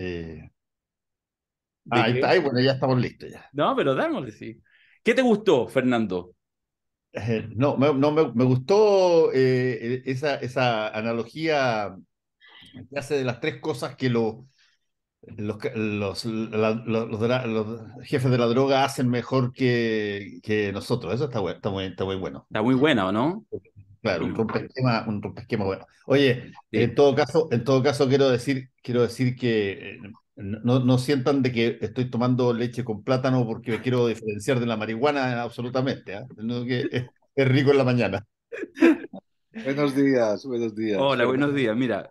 Eh, ahí está, ahí, bueno, ya estamos listos ya. No, pero démosle sí. ¿Qué te gustó, Fernando? Eh, no, me, no, me, gustó eh, e, esa, esa, analogía que hace de las tres cosas que los, los, los, los, jefes de la droga hacen mejor que, que nosotros. Eso está, está, muy, está muy bueno. Está muy bueno, no? Claro, un rompesquema, un bueno. Oye, en todo caso, en todo caso quiero decir, quiero decir que eh, no, no, sientan de que estoy tomando leche con plátano porque me quiero diferenciar de la marihuana absolutamente. ¿ah? que es, rico en la mañana. buenos días, buenos días. Hola, buenos días. Mira,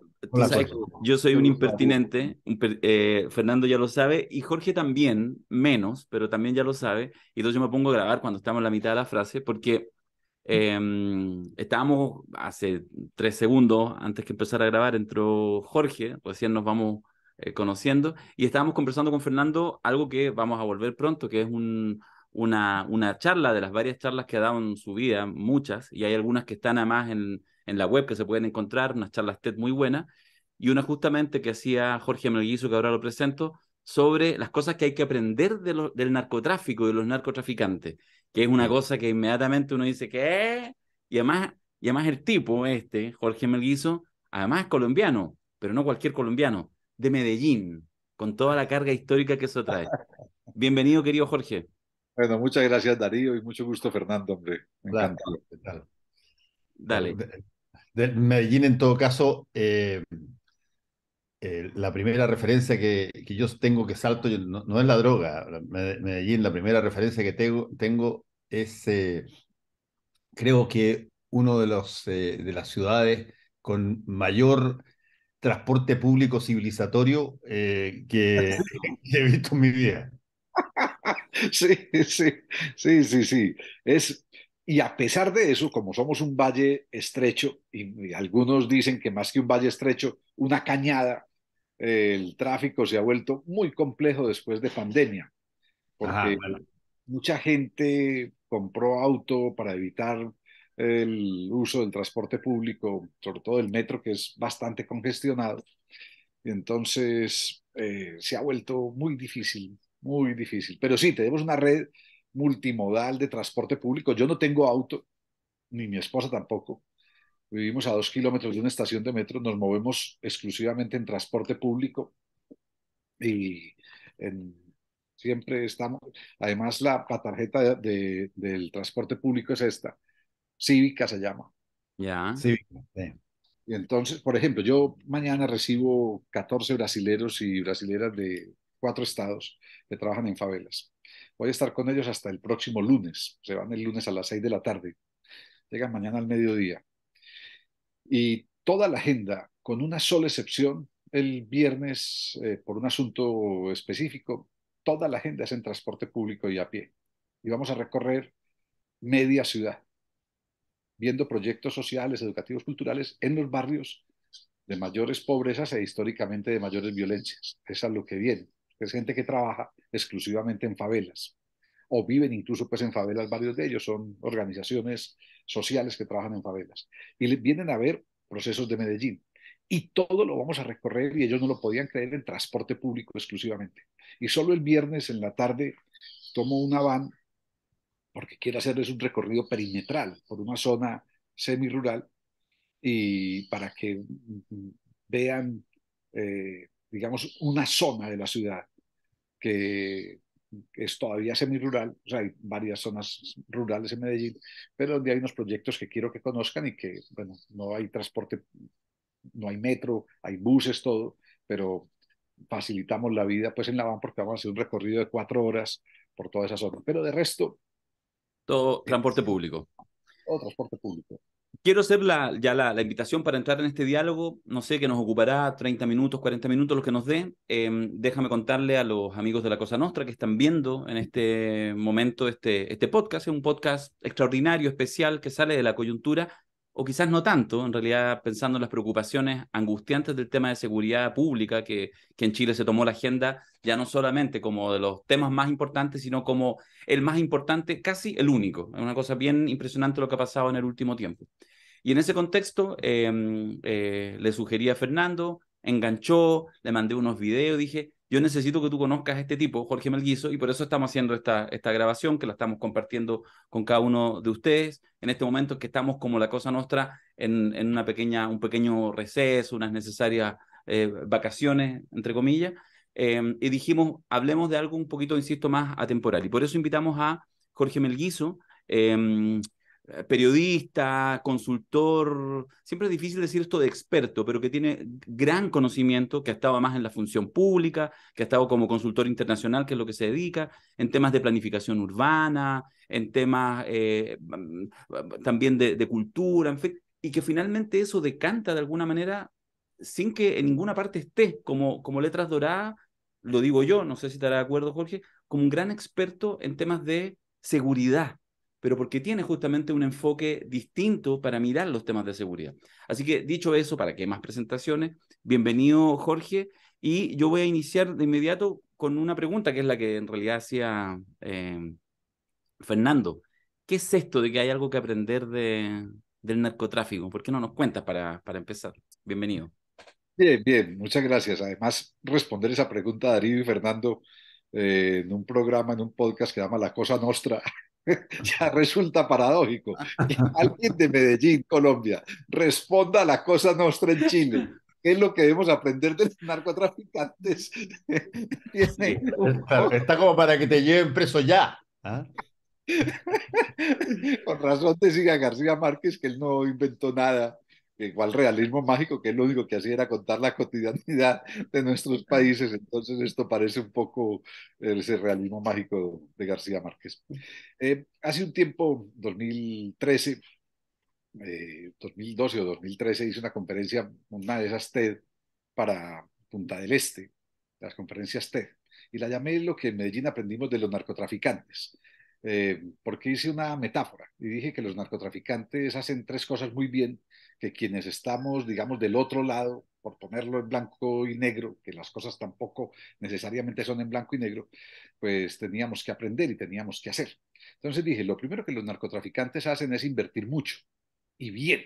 yo soy un impertinente, eh, Fernando ya lo sabe y Jorge también, menos, pero también ya lo sabe. Y entonces yo me pongo a grabar cuando estamos en la mitad de la frase porque Em, estábamos hace tres segundos antes que empezar a grabar, entró Jorge, recién nos vamos eh, conociendo, y estábamos conversando con Fernando algo que vamos a volver pronto, que es una, una charla de las varias charlas que ha dado en su vida, muchas, y hay algunas que están además en, en la web que se pueden encontrar, unas charlas TED muy buenas, y una justamente que hacía Jorge Melguizo, que ahora lo presento, sobre las cosas que hay que aprender del narcotráfico y de los narcotraficantes que es una cosa que inmediatamente uno dice, ¿qué? Y además, y además el tipo este, Jorge Melguizo, además es colombiano, pero no cualquier colombiano, de Medellín, con toda la carga histórica que eso trae. Bienvenido, querido Jorge. Bueno, muchas gracias Darío y mucho gusto Fernando, Dale. Medellín, en todo caso, eh, eh, la primera referencia que, yo tengo que salto no, no es la droga. Medellín, la primera referencia que tengo, tengo es, eh, creo que, uno de, los, eh, de las ciudades con mayor transporte público civilizatorio eh, que, he visto en mi vida. Sí, sí, sí, sí, sí. Es, y a pesar de eso, como somos un valle estrecho, y, algunos dicen que más que un valle estrecho, una cañada, el tráfico se ha vuelto muy complejo después de pandemia, porque mucha gente compró auto para evitar el uso del transporte público, sobre todo el metro, que es bastante congestionado. Entonces, eh, se ha vuelto muy difícil, muy difícil. Pero sí, tenemos una red multimodal de transporte público. Yo no tengo auto, ni mi esposa tampoco. Vivimos a dos kilómetros de una estación de metro, nos movemos exclusivamente en transporte público y en Siempre estamos, además la, tarjeta del transporte público es esta, cívica se llama. Ya. Cívica. Y entonces, por ejemplo, yo mañana recibo 14 brasileros y brasileras de cuatro estados que trabajan en favelas. Voy a estar con ellos hasta el próximo lunes. Se van el lunes a las 6 de la tarde. Llegan mañana al mediodía. Y toda la agenda, con una sola excepción, el viernes, eh, por un asunto específico, toda la gente es en transporte público y a pie. Y vamos a recorrer media ciudad, viendo proyectos sociales, educativos, culturales en los barrios de mayores pobrezas e históricamente de mayores violencias. eso es lo que viene. Es gente que trabaja exclusivamente en favelas o viven incluso pues en favelas, varios de ellos son organizaciones sociales que trabajan en favelas. Y vienen a ver procesos de Medellín, y todo lo vamos a recorrer y ellos no lo podían creer en transporte público exclusivamente. Y solo el viernes en la tarde tomo una van porque quiero hacerles un recorrido perimetral por una zona semirural y para que mm, mm, vean, eh, digamos, una zona de la ciudad que es todavía semirural, o sea, hay varias zonas rurales en Medellín, pero donde hay unos proyectos que quiero que conozcan y que, bueno, no hay transporte no hay metro, hay buses, todo, pero facilitamos la vida pues en la van porque vamos a hacer un recorrido de cuatro horas por toda esa zona. Pero de resto... Todo eh, transporte público. Todo transporte público. Quiero hacer la, ya la, invitación para entrar en este diálogo. No sé, qué nos ocupará 30 minutos, 40 minutos, lo que nos dé. Em, déjame contarle a los amigos de La Cosa Nostra que están viendo en este momento este, este podcast. Es un podcast extraordinario, especial, que sale de la coyuntura o quizás no tanto, en realidad pensando en las preocupaciones angustiantes del tema de seguridad pública, que, en Chile se tomó la agenda ya no solamente como de los temas más importantes, sino como el más importante, casi el único. Es una cosa bien impresionante lo que ha pasado en el último tiempo. Y en ese contexto em, eh, le sugerí a Fernando, enganchó, le mandé unos videos, dije, yo necesito que tú conozcas a este tipo, Jorge Melguizo, y por eso estamos haciendo esta, esta grabación, que la estamos compartiendo con cada uno de ustedes. En este momento que estamos como la cosa nuestra en, una pequeña, un pequeño receso, unas necesarias eh, vacaciones, entre comillas, em, y dijimos, hablemos de algo un poquito, insisto, más atemporal. Y por eso invitamos a Jorge Melguizo, em, eh, periodista, consultor, siempre es difícil decir esto de experto, pero que tiene gran conocimiento, que ha estado más en la función pública, que ha estado como consultor internacional, que es lo que se dedica, en temas de planificación urbana, en temas eh, también de, cultura, en fin, y que finalmente eso decanta de alguna manera sin que en ninguna parte esté como, como letras doradas, lo digo yo, no sé si estará de acuerdo Jorge, como un gran experto en temas de seguridad pero porque tiene justamente un enfoque distinto para mirar los temas de seguridad. Así que dicho eso, para que más presentaciones, bienvenido Jorge, y yo voy a iniciar de inmediato con una pregunta que es la que en realidad hacía eh, Fernando. ¿Qué es esto de que hay algo que aprender del narcotráfico? ¿Por qué no nos cuentas para, para empezar? Bienvenido. Bien, bien, muchas gracias. Además, responder esa pregunta, Darío y Fernando, eh, en un programa, en un podcast que llama La Cosa Nostra, ya resulta paradójico que alguien de Medellín, Colombia, responda a la cosa nuestra en Chile. ¿Qué es lo que debemos aprender de los narcotraficantes? está, como para que te lleven preso ya. ¿ah? Con razón decía García Márquez que él no inventó nada igual realismo mágico, que lo único que hacía era contar la cotidianidad de nuestros países. Entonces esto parece un poco ese realismo mágico de García Márquez. Eh, hace un tiempo, 2013, 2012 eh, o 2013, hice una conferencia, una de esas TED, para Punta del Este, las conferencias TED, y la llamé lo que en Medellín aprendimos de los narcotraficantes. Eh, porque hice una metáfora y dije que los narcotraficantes hacen tres cosas muy bien que quienes estamos, digamos, del otro lado, por ponerlo en blanco y negro, que las cosas tampoco necesariamente son en blanco y negro, pues teníamos que aprender y teníamos que hacer. Entonces dije, lo primero que los narcotraficantes hacen es invertir mucho y bien.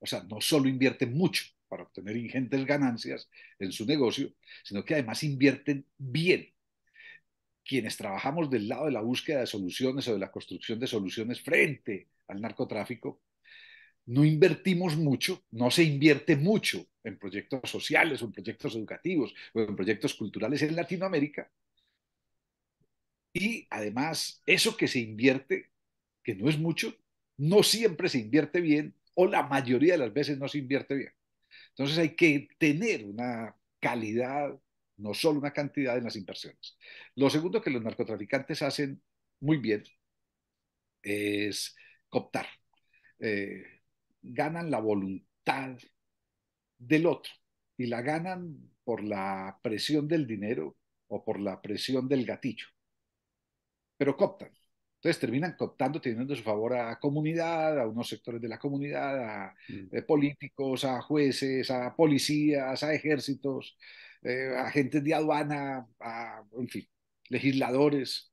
O sea, no solo invierten mucho para obtener ingentes ganancias en su negocio, sino que además invierten bien. Quienes trabajamos del lado de la búsqueda de soluciones o de la construcción de soluciones frente al narcotráfico, no invertimos mucho, no se invierte mucho en proyectos sociales o en proyectos educativos o en proyectos culturales en Latinoamérica. Y además, eso que se invierte, que no es mucho, no siempre se invierte bien o la mayoría de las veces no se invierte bien. Entonces hay que tener una calidad, no solo una cantidad en las inversiones. Lo segundo que los narcotraficantes hacen muy bien es cooptar. Eh, ganan la voluntad del otro y la ganan por la presión del dinero o por la presión del gatillo. Pero cooptan. Entonces terminan cooptando, teniendo a su favor a comunidad, a unos sectores de la comunidad, a mm. eh, políticos, a jueces, a policías, a ejércitos, a eh, agentes de aduana, a, en fin, legisladores.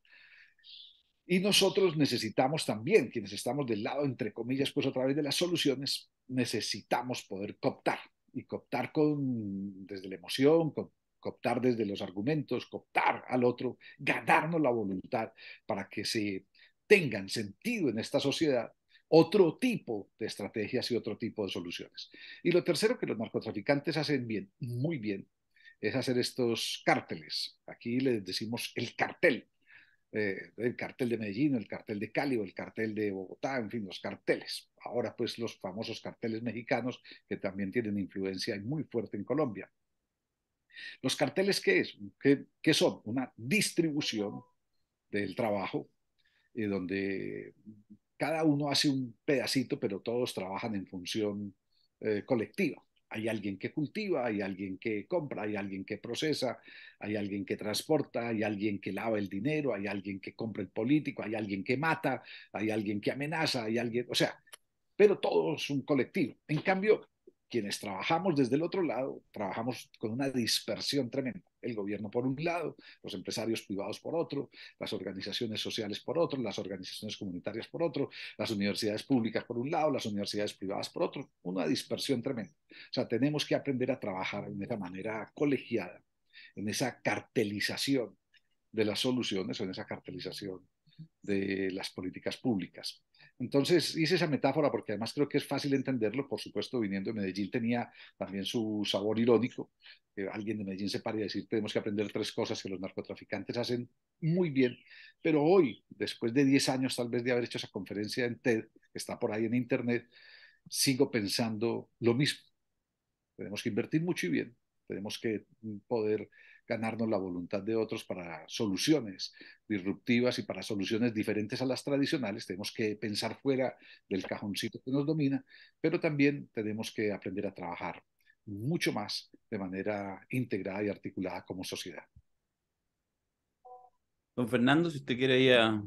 Y nosotros necesitamos también, quienes estamos del lado, entre comillas, pues a través de las soluciones, necesitamos poder cooptar y cooptar con, desde la emoción, cooptar desde los argumentos, cooptar al otro, ganarnos la voluntad para que se tengan sentido en esta sociedad otro tipo de estrategias y otro tipo de soluciones. Y lo tercero que los narcotraficantes hacen bien, muy bien, es hacer estos cárteles. Aquí les decimos el cartel, eh, el cartel de Medellín, el cartel de Cali o el cartel de Bogotá, en fin, los carteles. Ahora pues los famosos carteles mexicanos que también tienen influencia muy fuerte en Colombia. ¿Los carteles qué, es? ¿Qué, son? Una distribución del trabajo eh, donde cada uno hace un pedacito, pero todos trabajan en función eh, colectiva. Hay alguien que cultiva, hay alguien que compra, hay alguien que procesa, hay alguien que transporta, hay alguien que lava el dinero, hay alguien que compra el político, hay alguien que mata, hay alguien que amenaza, hay alguien, o sea, pero todo es un colectivo. En cambio, quienes trabajamos desde el otro lado, trabajamos con una dispersión tremenda. El gobierno por un lado, los empresarios privados por otro, las organizaciones sociales por otro, las organizaciones comunitarias por otro, las universidades públicas por un lado, las universidades privadas por otro, una dispersión tremenda. O sea, tenemos que aprender a trabajar de esa manera colegiada, en esa cartelización de las soluciones o en esa cartelización de las políticas públicas. Entonces hice esa metáfora porque además creo que es fácil entenderlo, por supuesto, viniendo de Medellín tenía también su sabor irónico. Eh, alguien de Medellín se paría a decir, tenemos que aprender tres cosas que los narcotraficantes hacen muy bien, pero hoy, después de 10 años tal vez de haber hecho esa conferencia en TED, que está por ahí en Internet, sigo pensando lo mismo. Tenemos que invertir mucho y bien, tenemos que mm, poder ganarnos la voluntad de otros para soluciones disruptivas y para soluciones diferentes a las tradicionales. Tenemos que pensar fuera del cajoncito que nos domina, pero también tenemos que aprender a trabajar mucho más de manera integrada y articulada como sociedad. Don Fernando, si usted quiere ir a...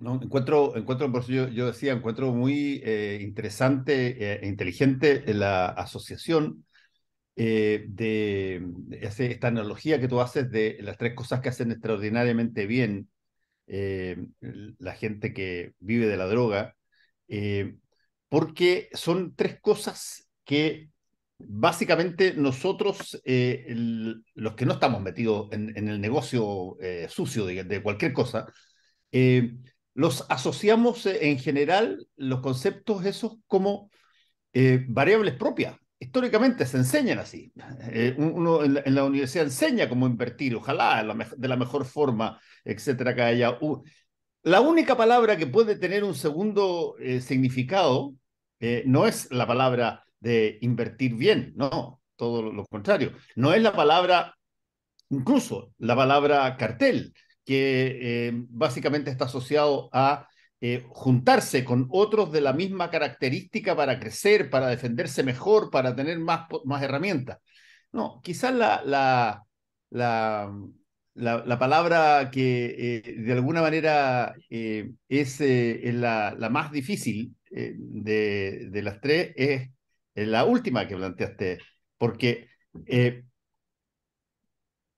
encuentro, encuentro por yo, decía, encuentro muy eh, interesante eh, e inteligente la asociación eh, de, esta analogía que tú haces de las tres cosas que hacen extraordinariamente bien eh, la gente que vive de la droga, eh, porque son tres cosas que básicamente nosotros, los que no estamos metidos en, el negocio sucio de, de, cualquier cosa, los asociamos en general los conceptos esos como variables propias históricamente se enseñan así. Eh, uno en la, universidad enseña cómo invertir, ojalá de la mejor forma, etcétera, la única palabra que puede tener un segundo eh, significado eh, no es la palabra de invertir bien, no, todo lo contrario. No es la palabra, incluso la palabra cartel, que básicamente está asociado a eh, juntarse con otros de la misma característica para crecer, para defenderse mejor, para tener más, más herramientas. No, quizás la, la, la, la palabra que eh, de alguna manera eh, es la, más difícil de, las tres es la última que planteaste, porque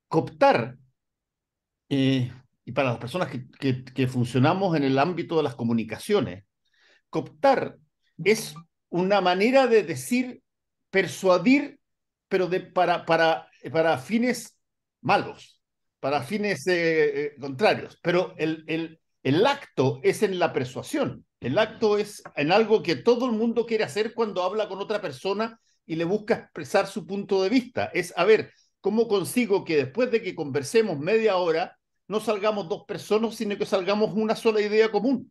cooptar y para las personas que, funcionamos en el ámbito de las comunicaciones, cooptar es una manera de decir, persuadir, pero de, para, para, para fines malos, para fines eh, eh, contrarios. Pero el, el, el acto es en la persuasión. El acto es en algo que todo el mundo quiere hacer cuando habla con otra persona y le busca expresar su punto de vista. Es, a ver, ¿cómo consigo que después de que conversemos media hora, no salgamos dos personas, sino que salgamos una sola idea común.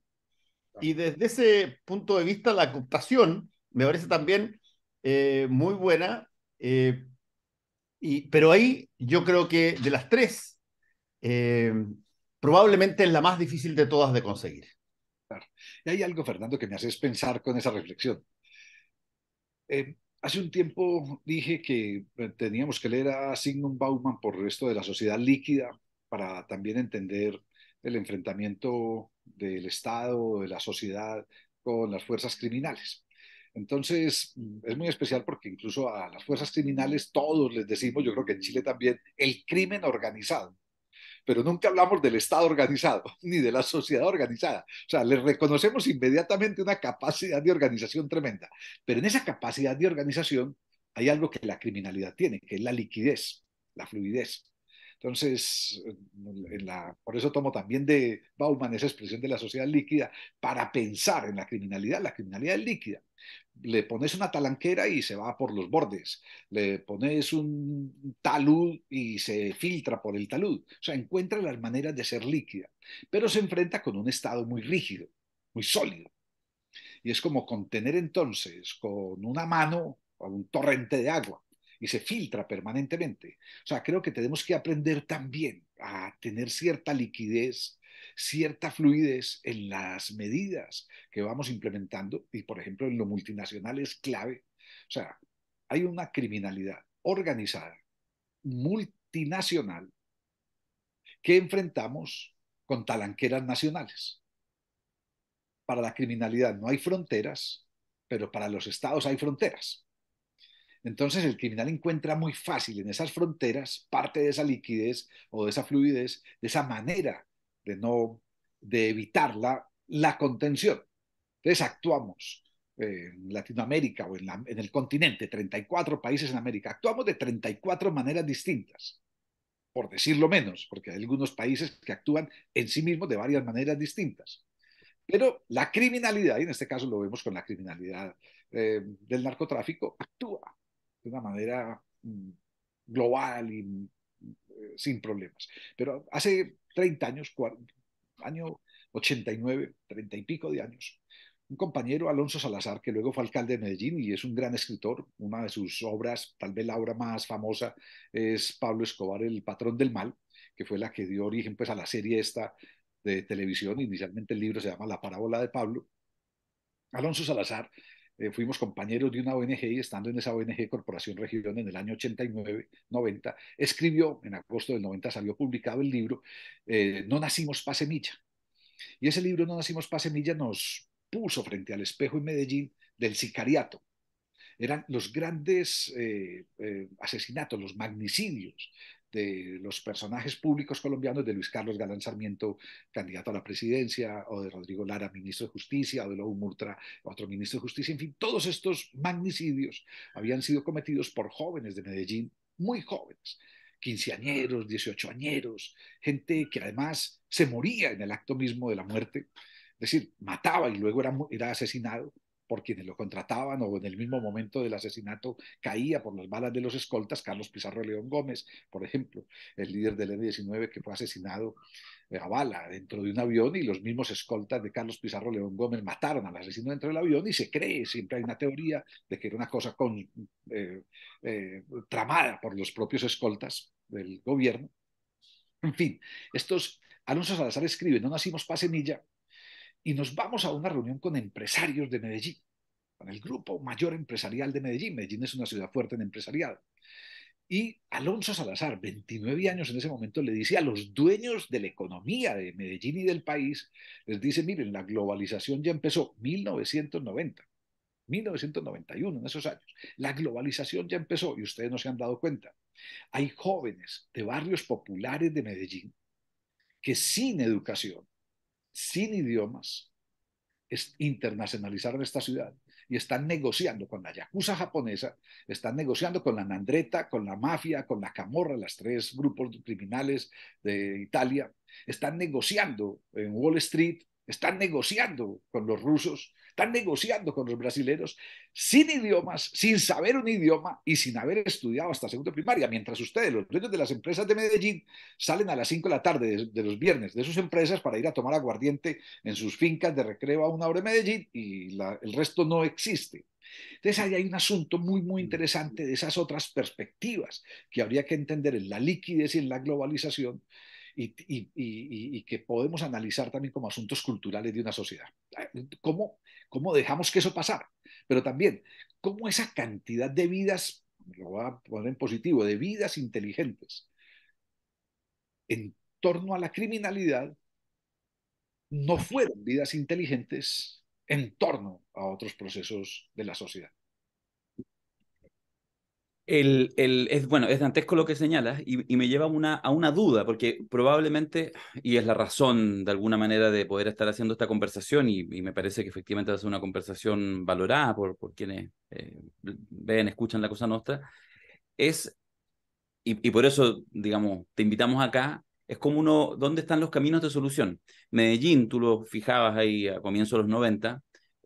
Y desde ese punto de vista, la cooptación me parece también eh, muy buena. Eh, y, pero ahí yo creo que de las tres, eh, probablemente es la más difícil de todas de conseguir. Y hay algo, Fernando, que me haces pensar con esa reflexión. hace un tiempo dije que teníamos que leer a Sigmund Bauman por el resto de la sociedad líquida para también entender el enfrentamiento del Estado, de la sociedad con las fuerzas criminales. Entonces, mm, es muy especial porque incluso a las fuerzas criminales todos les decimos, yo creo que en Chile también, el crimen organizado. Pero nunca hablamos del Estado organizado ni de la sociedad organizada. O sea, les reconocemos inmediatamente una capacidad de organización tremenda. Pero en esa capacidad de organización hay algo que la criminalidad tiene, que es la liquidez, la fluidez. Entonces, eh, por eso tomo también de Bauman esa expresión de la sociedad líquida para pensar en la criminalidad. La criminalidad es líquida. Le pones una talanquera y se va por los bordes. Le pones un talud y se filtra por el talud. O sea, encuentra las maneras de ser líquida, pero se enfrenta con un estado muy rígido, muy sólido. Y es como contener entonces con una mano a un torrente de agua y se filtra permanentemente. O sea, creo que tenemos que aprender también a tener cierta liquidez, cierta fluidez en las medidas que vamos implementando y, por ejemplo, en lo multinacional es clave. O sea, hay una criminalidad organizada, multinacional, que enfrentamos con talanqueras nacionales. Para la criminalidad no hay fronteras, pero para los estados hay fronteras. Entonces el criminal encuentra muy fácil en esas fronteras parte de esa liquidez o de esa fluidez, de esa manera de no, de evitarla, la contención. Entonces actuamos eh, en Latinoamérica o en, el continente, 34 países en América, actuamos de 34 maneras distintas por decirlo menos, porque hay algunos países que actúan en sí mismos de varias maneras distintas. Pero la criminalidad, y en este caso lo vemos con la criminalidad eh, del narcotráfico, actúa de una manera mm, global y eh, sin problemas. Pero hace 30 años, año 89, 30 y pico de años, un compañero, Alonso Salazar, que luego fue alcalde de Medellín y es un gran escritor, una de sus obras, tal vez la obra más famosa, es Pablo Escobar, El Patrón del Mal, que fue la que dio origen pues, a la serie esta de televisión. Inicialmente el libro se llama La Parábola de Pablo. Alonso Salazar eh, fuimos compañeros de una ONG y estando en esa ONG Corporación Región en el año 89-90, escribió, en agosto del 90 salió publicado el libro eh, No nacimos pa' semilla. Y ese libro No nacimos pa' semilla nos puso frente al espejo en Medellín del sicariato. Eran los grandes eh, asesinatos, los magnicidios de los personajes públicos colombianos de Luis Carlos Galán Sarmiento, candidato a la presidencia, o de Rodrigo Lara, ministro de Justicia, o de Lou Murtra, otro ministro de Justicia, en fin, todos estos magnicidios habían sido cometidos por jóvenes de Medellín, muy jóvenes, quinceañeros, dieciochoañeros, gente que además se moría en el acto mismo de la muerte, es decir, mataba y luego era, era asesinado por quienes lo contrataban o en el mismo momento del asesinato caía por las balas de los escoltas, Carlos Pizarro León Gómez, por ejemplo, el líder del N-19 que fue asesinado eh, a bala dentro de un avión y los mismos escoltas de Carlos Pizarro León Gómez mataron al asesino dentro del avión y se cree, siempre hay una teoría de que era una cosa eh, eh, tramada por los propios escoltas del gobierno. En fin, estos, Alonso Salazar escribe, no nacimos pasenilla. semilla, y nos vamos a una reunión con empresarios de Medellín, con el grupo mayor empresarial de Medellín. Medellín es una ciudad fuerte en empresariado. Y Alonso Salazar, 29 años en ese momento, le dice a los dueños de la economía de Medellín y del país, les dice, miren, la globalización ya empezó 1990, 1991, en esos años. La globalización ya empezó y ustedes no se han dado cuenta. Hay jóvenes de barrios populares de Medellín que sin educación sin idiomas es internacionalizaron esta ciudad y están negociando con la yakuza japonesa, están negociando con la nandreta, con la mafia, con la camorra, las tres grupos criminales de Italia, están negociando en Wall Street están negociando con los rusos, están negociando con los brasileros sin idiomas, sin saber un idioma y sin haber estudiado hasta segundo primaria, mientras ustedes, los dueños de las empresas de Medellín, salen a las 5 de la tarde de, los viernes de sus empresas para ir a tomar aguardiente en sus fincas de recreo a una hora de Medellín y el resto no existe. Entonces ahí hay un asunto muy, muy mm. interesante de esas otras perspectivas que habría que entender en la liquidez y en la globalización y, que podemos analizar también como asuntos culturales de una sociedad. Ah, ¿Cómo, ¿Cómo dejamos que eso pasara? Pero también, ¿cómo esa cantidad de vidas, lo voy a poner en positivo, de vidas inteligentes en torno a la criminalidad no fueron vidas inteligentes en torno a otros procesos de la sociedad? El, es, bueno, es dantesco lo que señalas y, me lleva una, a una duda, porque probablemente, y es la razón de alguna manera de poder estar haciendo esta conversación, y, me parece que efectivamente va a una conversación valorada por, por quienes eh, ven, escuchan la cosa nuestra, es, y, por eso, digamos, te invitamos acá, es como uno, ¿dónde están los caminos de solución? Medellín, tú lo fijabas ahí a comienzos de los 90,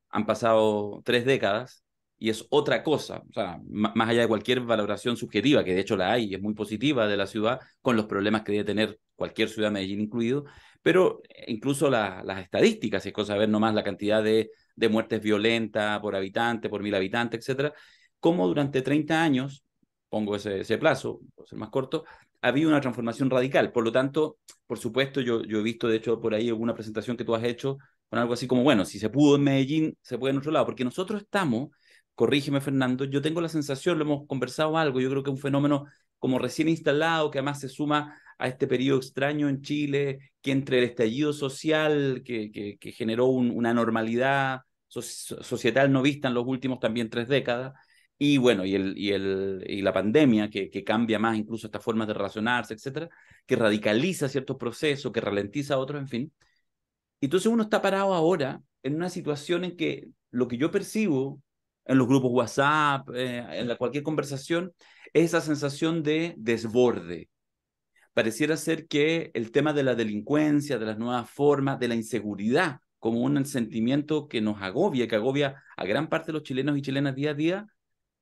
han pasado tres décadas, y es otra cosa, o sea, más allá de cualquier valoración subjetiva, que de hecho la hay y es muy positiva de la ciudad, con los problemas que debe tener cualquier ciudad, de Medellín incluido, pero eh, incluso las estadísticas, es cosa de ver nomás la cantidad de, muertes violentas por habitante, por mil habitantes, etcétera, como durante 30 años, pongo ese, ese plazo, por ser más corto, había una transformación radical. Por lo tanto, por supuesto, yo, yo he visto, de hecho, por ahí alguna presentación que tú has hecho con algo así como, bueno, si se pudo en Medellín, se puede en otro lado, porque nosotros estamos corrígeme Fernando, yo tengo la sensación, lo hemos conversado algo, yo creo que un fenómeno como recién instalado, que además se suma a este periodo extraño en Chile, que entre el estallido social, que, generó una normalidad societal no vista en los últimos también tres décadas, y bueno, y, el, y, el, y la pandemia, que, cambia más incluso estas formas de relacionarse, etcétera, que radicaliza ciertos procesos, que ralentiza otros, en fin. Entonces uno está parado ahora en una situación en que lo que yo percibo en los grupos WhatsApp, eh, en cualquier conversación, esa sensación de desborde. Pareciera ser que el tema de la delincuencia, de las nuevas formas, de la inseguridad, como un sentimiento que nos agobia, que agobia a gran parte de los chilenos y chilenas día a día,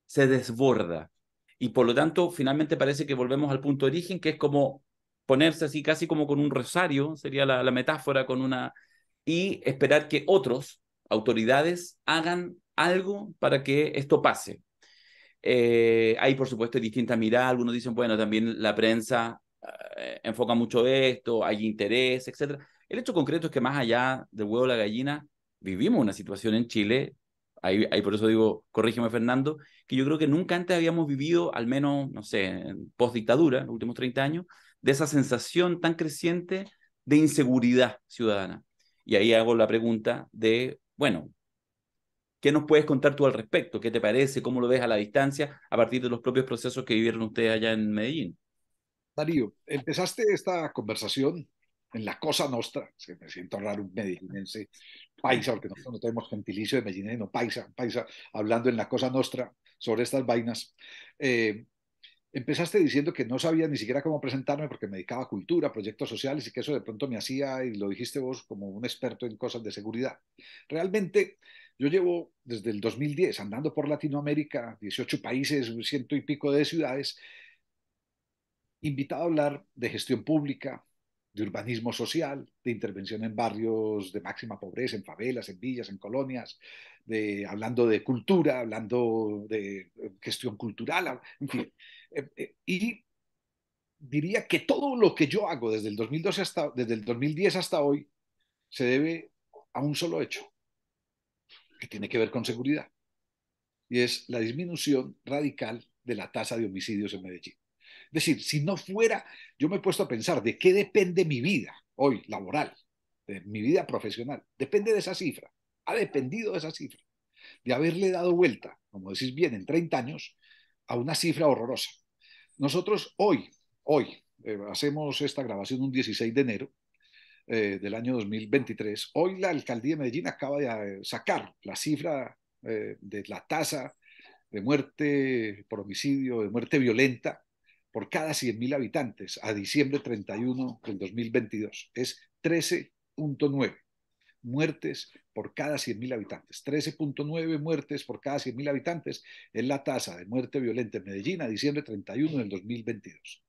se desborda. Y por lo tanto, finalmente parece que volvemos al punto de origen, que es como ponerse así casi como con un rosario, sería la, la metáfora, con una, y esperar que otros, autoridades, hagan algo para que esto pase. Eh, hay, por supuesto, distintas miradas. Algunos dicen, bueno, también la prensa eh, enfoca mucho esto, hay interés, etc. El hecho concreto es que más allá del huevo la gallina, vivimos una situación en Chile, ahí, por eso digo, corrígeme Fernando, que yo creo que nunca antes habíamos vivido, al menos, no sé, en post dictadura, en los últimos 30 años, de esa sensación tan creciente de inseguridad ciudadana. Y ahí hago la pregunta de, bueno, ¿Qué nos puedes contar tú al respecto? ¿Qué te parece? ¿Cómo lo ves a la distancia a partir de los propios procesos que vivieron ustedes allá en Medellín? Darío, empezaste esta conversación en la cosa nostra, que me siento raro un medellinense paisa, porque nosotros no tenemos gentilicio de no paisa, paisa, hablando en la cosa nostra sobre estas vainas. Eh, empezaste diciendo que no sabía ni siquiera cómo presentarme porque me dedicaba a cultura, proyectos sociales y que eso de pronto me hacía, y lo dijiste vos como un experto en cosas de seguridad. Realmente yo llevo desde el 2010 andando por Latinoamérica, 18 países, ciento y pico de ciudades, invitado a hablar de gestión pública, de urbanismo social, de intervención en barrios de máxima pobreza, en favelas, en villas, en colonias, de, hablando de cultura, hablando de eh, gestión cultural, en fin. Eh, eh, y diría que todo lo que yo hago desde el, hasta, desde el 2010 hasta hoy se debe a un solo hecho, que tiene que ver con seguridad, y es la disminución radical de la tasa de homicidios en Medellín. Es decir, si no fuera, yo me he puesto a pensar de qué depende mi vida hoy laboral, de mi vida profesional, depende de esa cifra, ha dependido de esa cifra, de haberle dado vuelta, como decís bien, en 30 años, a una cifra horrorosa. Nosotros hoy, hoy, eh, hacemos esta grabación un 16 de enero, eh, del año 2023. Hoy la alcaldía de Medellín acaba de sacar la cifra eh, de la tasa de muerte por homicidio, de muerte violenta por cada 100.000 habitantes a diciembre 31 del 2022. Es 13.9 muertes por cada 100.000 habitantes. 13.9 muertes por cada 100.000 habitantes es la tasa de muerte violenta en Medellín a diciembre 31 del 2022.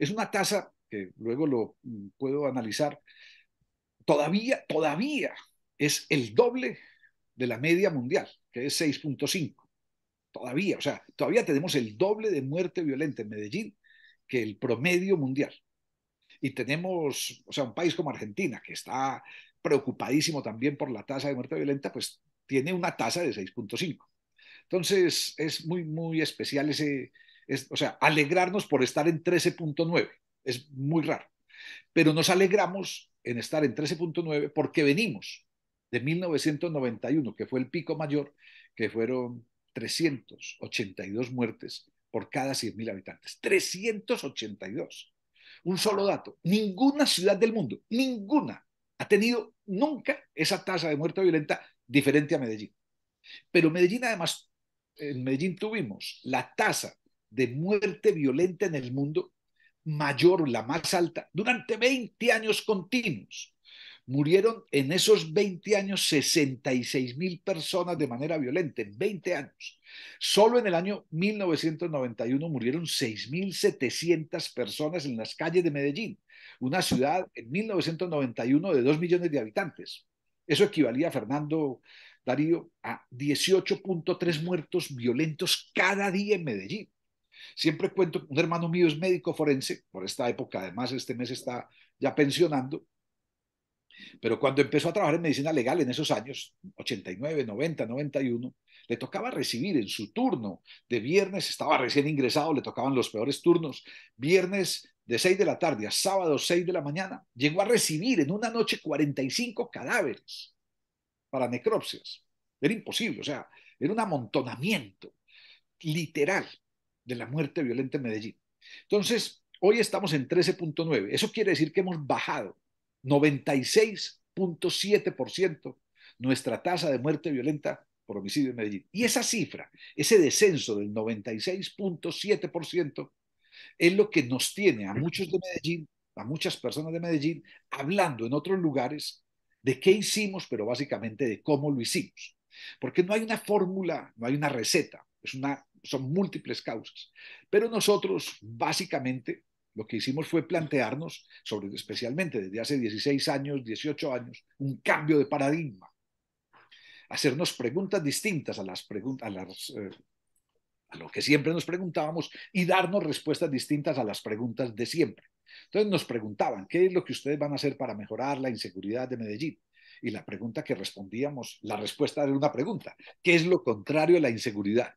Es una tasa que luego lo mm, puedo analizar, todavía, todavía es el doble de la media mundial, que es 6.5. Todavía, o sea, todavía tenemos el doble de muerte violenta en Medellín que el promedio mundial. Y tenemos, o sea, un país como Argentina, que está preocupadísimo también por la tasa de muerte violenta, pues tiene una tasa de 6.5. Entonces, es muy, muy especial ese, o sea, alegrarnos por estar en 13.9. Es muy raro. Pero nos alegramos en estar en 13.9 porque venimos de 1991, que fue el pico mayor, que fueron 382 muertes por cada 100.000 habitantes. 382. Un solo dato. Ninguna ciudad del mundo, ninguna, ha tenido nunca esa tasa de muerte violenta diferente a Medellín. Pero Medellín además, en Medellín tuvimos la tasa de muerte violenta en el mundo mayor, la más alta, durante 20 años continuos. Murieron en esos 20 años 66 mil personas de manera violenta, en 20 años. Solo en el año 1991 murieron 6.700 personas en las calles de Medellín, una ciudad en 1991 de 2 millones de habitantes. Eso equivalía, Fernando Darío, a 18.3 muertos violentos cada día en Medellín. Siempre cuento, un hermano mío es médico forense, por esta época además este mes está ya pensionando, pero cuando empezó a trabajar en medicina legal en esos años, 89, 90, 91, le tocaba recibir en su turno de viernes, estaba recién ingresado, le tocaban los peores turnos, viernes de 6 de la tarde a sábado 6 de la mañana, llegó a recibir en una noche 45 cadáveres para necropsias. Era imposible, o sea, era un amontonamiento literal de la muerte violenta en Medellín. Entonces, hoy estamos en 13.9. Eso quiere decir que hemos bajado 96.7% nuestra tasa de muerte violenta por homicidio en Medellín. Y esa cifra, ese descenso del 96.7%, es lo que nos tiene a muchos de Medellín, a muchas personas de Medellín, hablando en otros lugares de qué hicimos, pero básicamente de cómo lo hicimos. Porque no hay una fórmula, no hay una receta, es una son múltiples causas. Pero nosotros, básicamente, lo que hicimos fue plantearnos, sobre, especialmente desde hace 16 años, 18 años, un cambio de paradigma. Hacernos preguntas distintas a las preguntas, a eh, a lo que siempre nos preguntábamos y darnos respuestas distintas a las preguntas de siempre. Entonces nos preguntaban, ¿qué es lo que ustedes van a hacer para mejorar la inseguridad de Medellín? Y la pregunta que respondíamos, la respuesta era una pregunta, ¿qué es lo contrario a la inseguridad?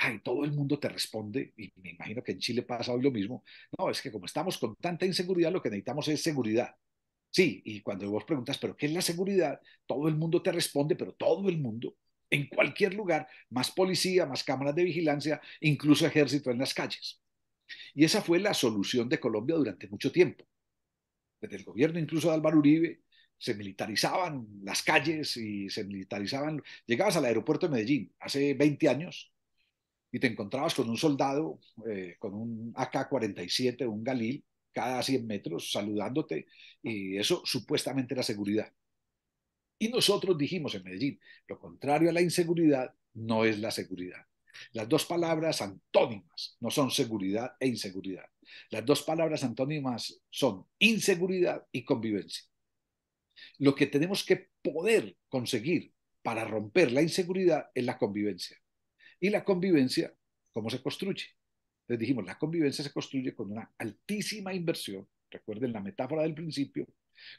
ay, todo el mundo te responde, y me imagino que en Chile pasa hoy lo mismo, no, es que como estamos con tanta inseguridad, lo que necesitamos es seguridad. Sí, y cuando vos preguntas, ¿pero qué es la seguridad? Todo el mundo te responde, pero todo el mundo, en cualquier lugar, más policía, más cámaras de vigilancia, incluso ejército en las calles. Y esa fue la solución de Colombia durante mucho tiempo. Desde el gobierno incluso de Álvaro Uribe, se militarizaban las calles y se militarizaban. Llegabas al aeropuerto de Medellín hace 20 años y te encontrabas con un soldado, eh, con un AK-47, un Galil, cada 100 metros saludándote y eso supuestamente era seguridad. Y nosotros dijimos en Medellín, lo contrario a la inseguridad no es la seguridad. Las dos palabras antónimas no son seguridad e inseguridad. Las dos palabras antónimas son inseguridad y convivencia. Lo que tenemos que poder conseguir para romper la inseguridad es la convivencia. Y la convivencia, ¿cómo se construye? Entonces dijimos, la convivencia se construye con una altísima inversión, recuerden la metáfora del principio,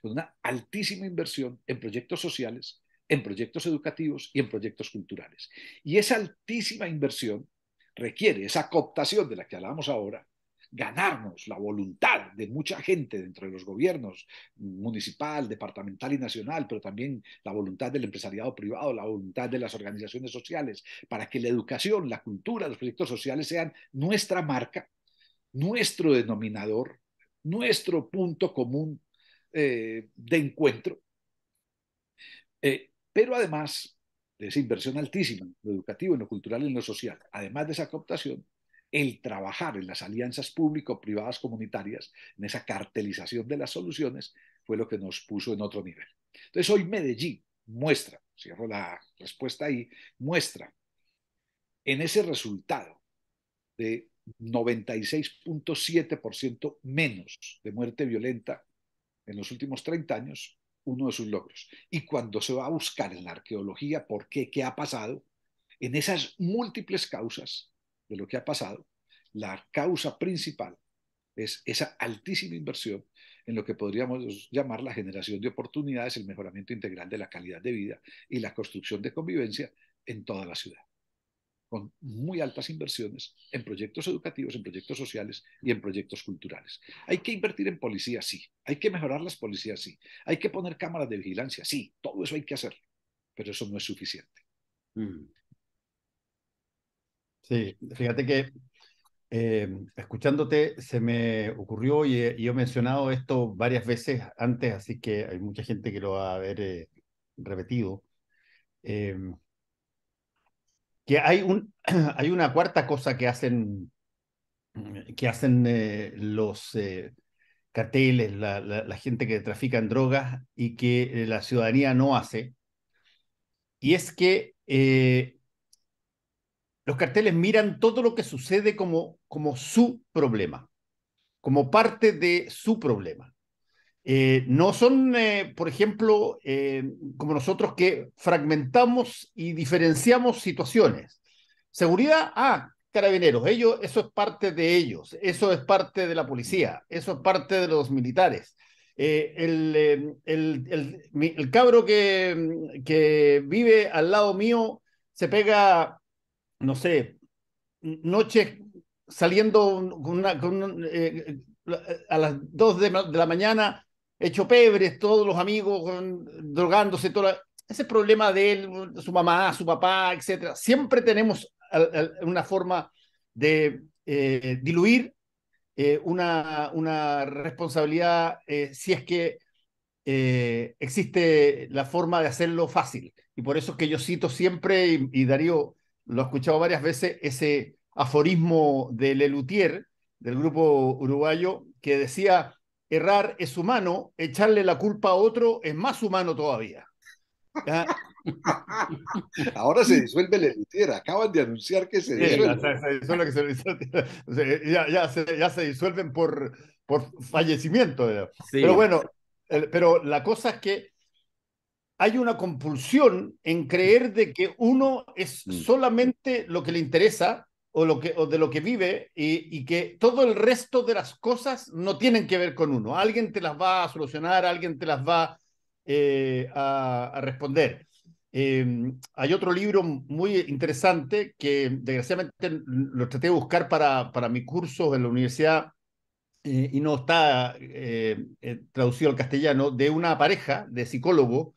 con una altísima inversión en proyectos sociales, en proyectos educativos y en proyectos culturales. Y esa altísima inversión requiere esa cooptación de la que hablábamos ahora, ganarnos la voluntad de mucha gente dentro de los gobiernos municipal, departamental y nacional, pero también la voluntad del empresariado privado, la voluntad de las organizaciones sociales, para que la educación, la cultura, los proyectos sociales sean nuestra marca, nuestro denominador, nuestro punto común eh, de encuentro. Eh, pero además de esa inversión altísima, en lo educativo, en lo cultural y en lo social, además de esa cooptación, el trabajar en las alianzas público-privadas comunitarias, en esa cartelización de las soluciones, fue lo que nos puso en otro nivel. Entonces hoy Medellín muestra, cierro la respuesta ahí, muestra en ese resultado de 96.7% menos de muerte violenta en los últimos 30 años, uno de sus logros. Y cuando se va a buscar en la arqueología por qué, qué ha pasado, en esas múltiples causas de lo que ha pasado, la causa principal es esa altísima inversión en lo que podríamos llamar la generación de oportunidades, el mejoramiento integral de la calidad de vida y la construcción de convivencia en toda la ciudad, con muy altas inversiones en proyectos educativos, en proyectos sociales y en proyectos culturales. Hay que invertir en policía, sí. Hay que mejorar las policías, sí. Hay que poner cámaras de vigilancia, sí. Todo eso hay que hacer, pero eso no es suficiente. Mm. Sí, fíjate que eh, escuchándote se me ocurrió y, yo he mencionado esto varias veces antes, así que hay mucha gente que lo va a haber eh, repetido. Em, que hay, un, hay una cuarta cosa que hacen, mm, que hacen eh, los carteles, la, la, gente que trafica en drogas y que la ciudadanía no hace, y es que los carteles miran todo lo que sucede como, como su problema, como parte de su problema. Eh, no son, eh, por ejemplo, eh, como nosotros que fragmentamos y diferenciamos situaciones. Seguridad, ah, carabineros, ellos, eso es parte de ellos, eso es parte de la policía, eso es parte de los militares. El, cabro que, que vive al lado mío se pega no sé, noches saliendo eh, a las dos de, la mañana, hecho pebres, todos los amigos drogándose, toda ese problema de él, su mamá, su papá, etc. Siempre tenemos una forma de eh, diluir eh, una, una, responsabilidad si es que existe la forma de hacerlo fácil. Y por eso es que yo cito siempre, y Darío lo he escuchado varias veces, ese aforismo de Lelutier, del grupo uruguayo, que decía, errar es humano, echarle la culpa a otro es más humano todavía. ¿Ah? Ahora se disuelve Lelutier, acaban de anunciar que se disuelve. ya, se, disuelven por, por fallecimiento. Pero bueno, pero la cosa es que hay una compulsión en creer de que uno es mm. solamente lo que le interesa o, lo que, o de lo que vive y, que todo el resto de las cosas no tienen que ver con uno. Alguien te las va a solucionar, alguien te las va eh, a, responder. Em, hay otro libro muy interesante que desgraciadamente lo traté de buscar para, para mi curso en la universidad eh, y no está eh, traducido al castellano, de una pareja de psicólogos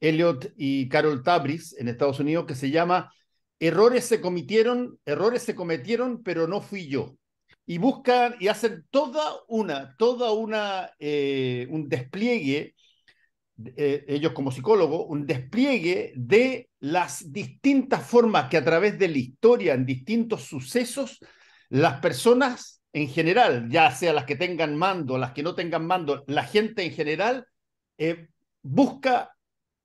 Elliot y Carol Tabris en Estados Unidos que se llama Errores se cometieron, errores se cometieron, pero no fui yo. Y buscan y hacen toda una, toda una, eh, un despliegue, eh, ellos como psicólogos, un despliegue de las distintas formas que a través de la historia, en distintos sucesos, las personas en general, ya sea las que tengan mando, las que no tengan mando, la gente en general, eh, busca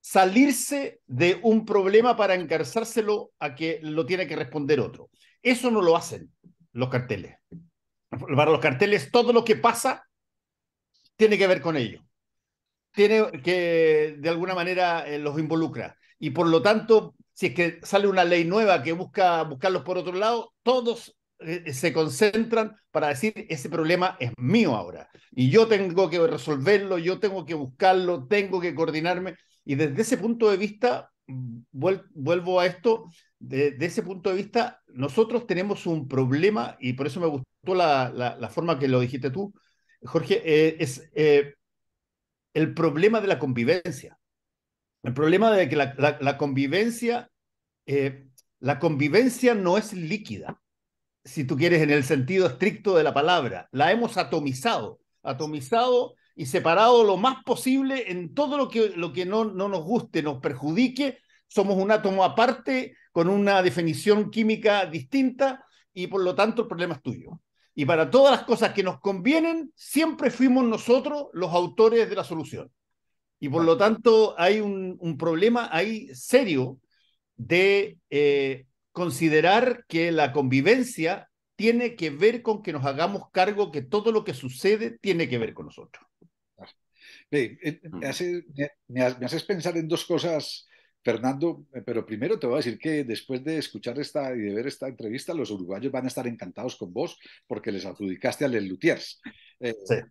salirse de un problema para encarzárselo a que lo tiene que responder otro. Eso no lo hacen los carteles. Para los carteles, todo lo que pasa tiene que ver con ello. Tiene que, de alguna manera, eh, los involucra. Y por lo tanto, si es que sale una ley nueva que busca buscarlos por otro lado, todos eh, eh, se concentran para decir, ese problema es mío ahora. Y yo tengo que resolverlo, yo tengo que buscarlo, tengo que coordinarme y desde ese punto de vista, vuelvo a esto, desde ese punto de vista, nosotros tenemos un problema, y por eso me gustó la, forma que lo dijiste tú, Jorge, eh, es eh, el problema de la convivencia. El problema de que la, convivencia, eh, la convivencia no es líquida, si tú quieres, en el sentido estricto de la palabra. La hemos atomizado. Atomizado y separado lo más posible en todo lo que, lo que no, no nos guste, nos perjudique. Somos un átomo aparte con una definición química distinta y por lo tanto el problema es tuyo. Y para todas las cosas que nos convienen, siempre fuimos nosotros los autores de la solución. Y por lo tanto hay un, problema ahí serio de eh, considerar que la convivencia tiene que ver con que nos hagamos cargo que todo lo que sucede tiene que ver con nosotros. Eh, eh, me, mm. hace, haces pensar en dos cosas, Fernando, eh, pero primero te voy a decir que después de escuchar esta y de ver esta entrevista, los uruguayos van a estar encantados con vos porque les adjudicaste a Les Lutiers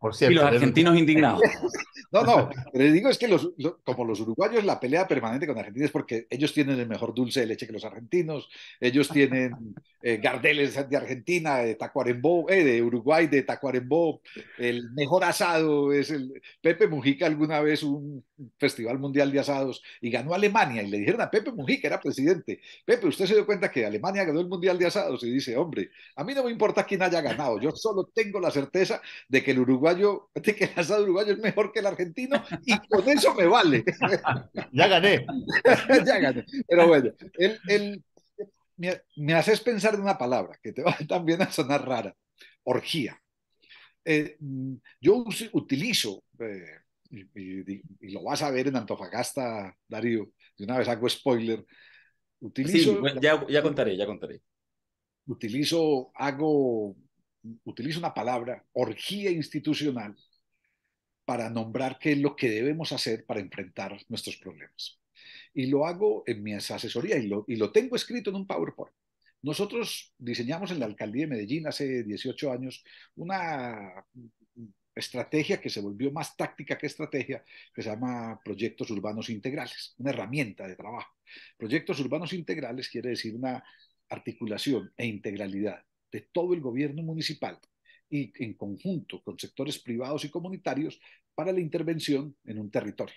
por cierto. los argentinos indignados. no, no, le digo es que los, como los uruguayos, la pelea permanente con Argentina es porque ellos tienen el mejor dulce de leche que los argentinos, ellos tienen eh, gardeles de Argentina, de Tacuarembó, eh, de Uruguay, de Tacuarembó, el mejor asado es el... Pepe Mujica alguna vez un festival mundial de asados y ganó Alemania y le dijeron a Pepe Mujica, era presidente, Pepe, usted se dio cuenta que Alemania ganó el mundial de asados y dice, hombre, a mí no me importa quién haya ganado, yo solo tengo la certeza de que el uruguayo, que el asado uruguayo es mejor que el argentino y con eso me vale. ya gané. ya gané. Pero bueno, me, haces pensar en una palabra que te va también a sonar rara, orgía. Eh, mm, yo utilizo, eh, y, lo vas a ver en Antofagasta, Darío, de una vez hago spoiler. Utilizo, sí, ya, ya contaré, ya contaré. Utilizo, hago utiliza una palabra, orgía institucional, para nombrar qué es lo que debemos hacer para enfrentar nuestros problemas. Y lo hago en mi asesoría y lo, y lo tengo escrito en un PowerPoint. Nosotros diseñamos en la alcaldía de Medellín hace 18 años una estrategia que se volvió más táctica que estrategia, que se llama proyectos urbanos integrales, una herramienta de trabajo. Proyectos urbanos integrales quiere decir una articulación e integralidad de todo el gobierno municipal y en conjunto con sectores privados y comunitarios para la intervención en un territorio.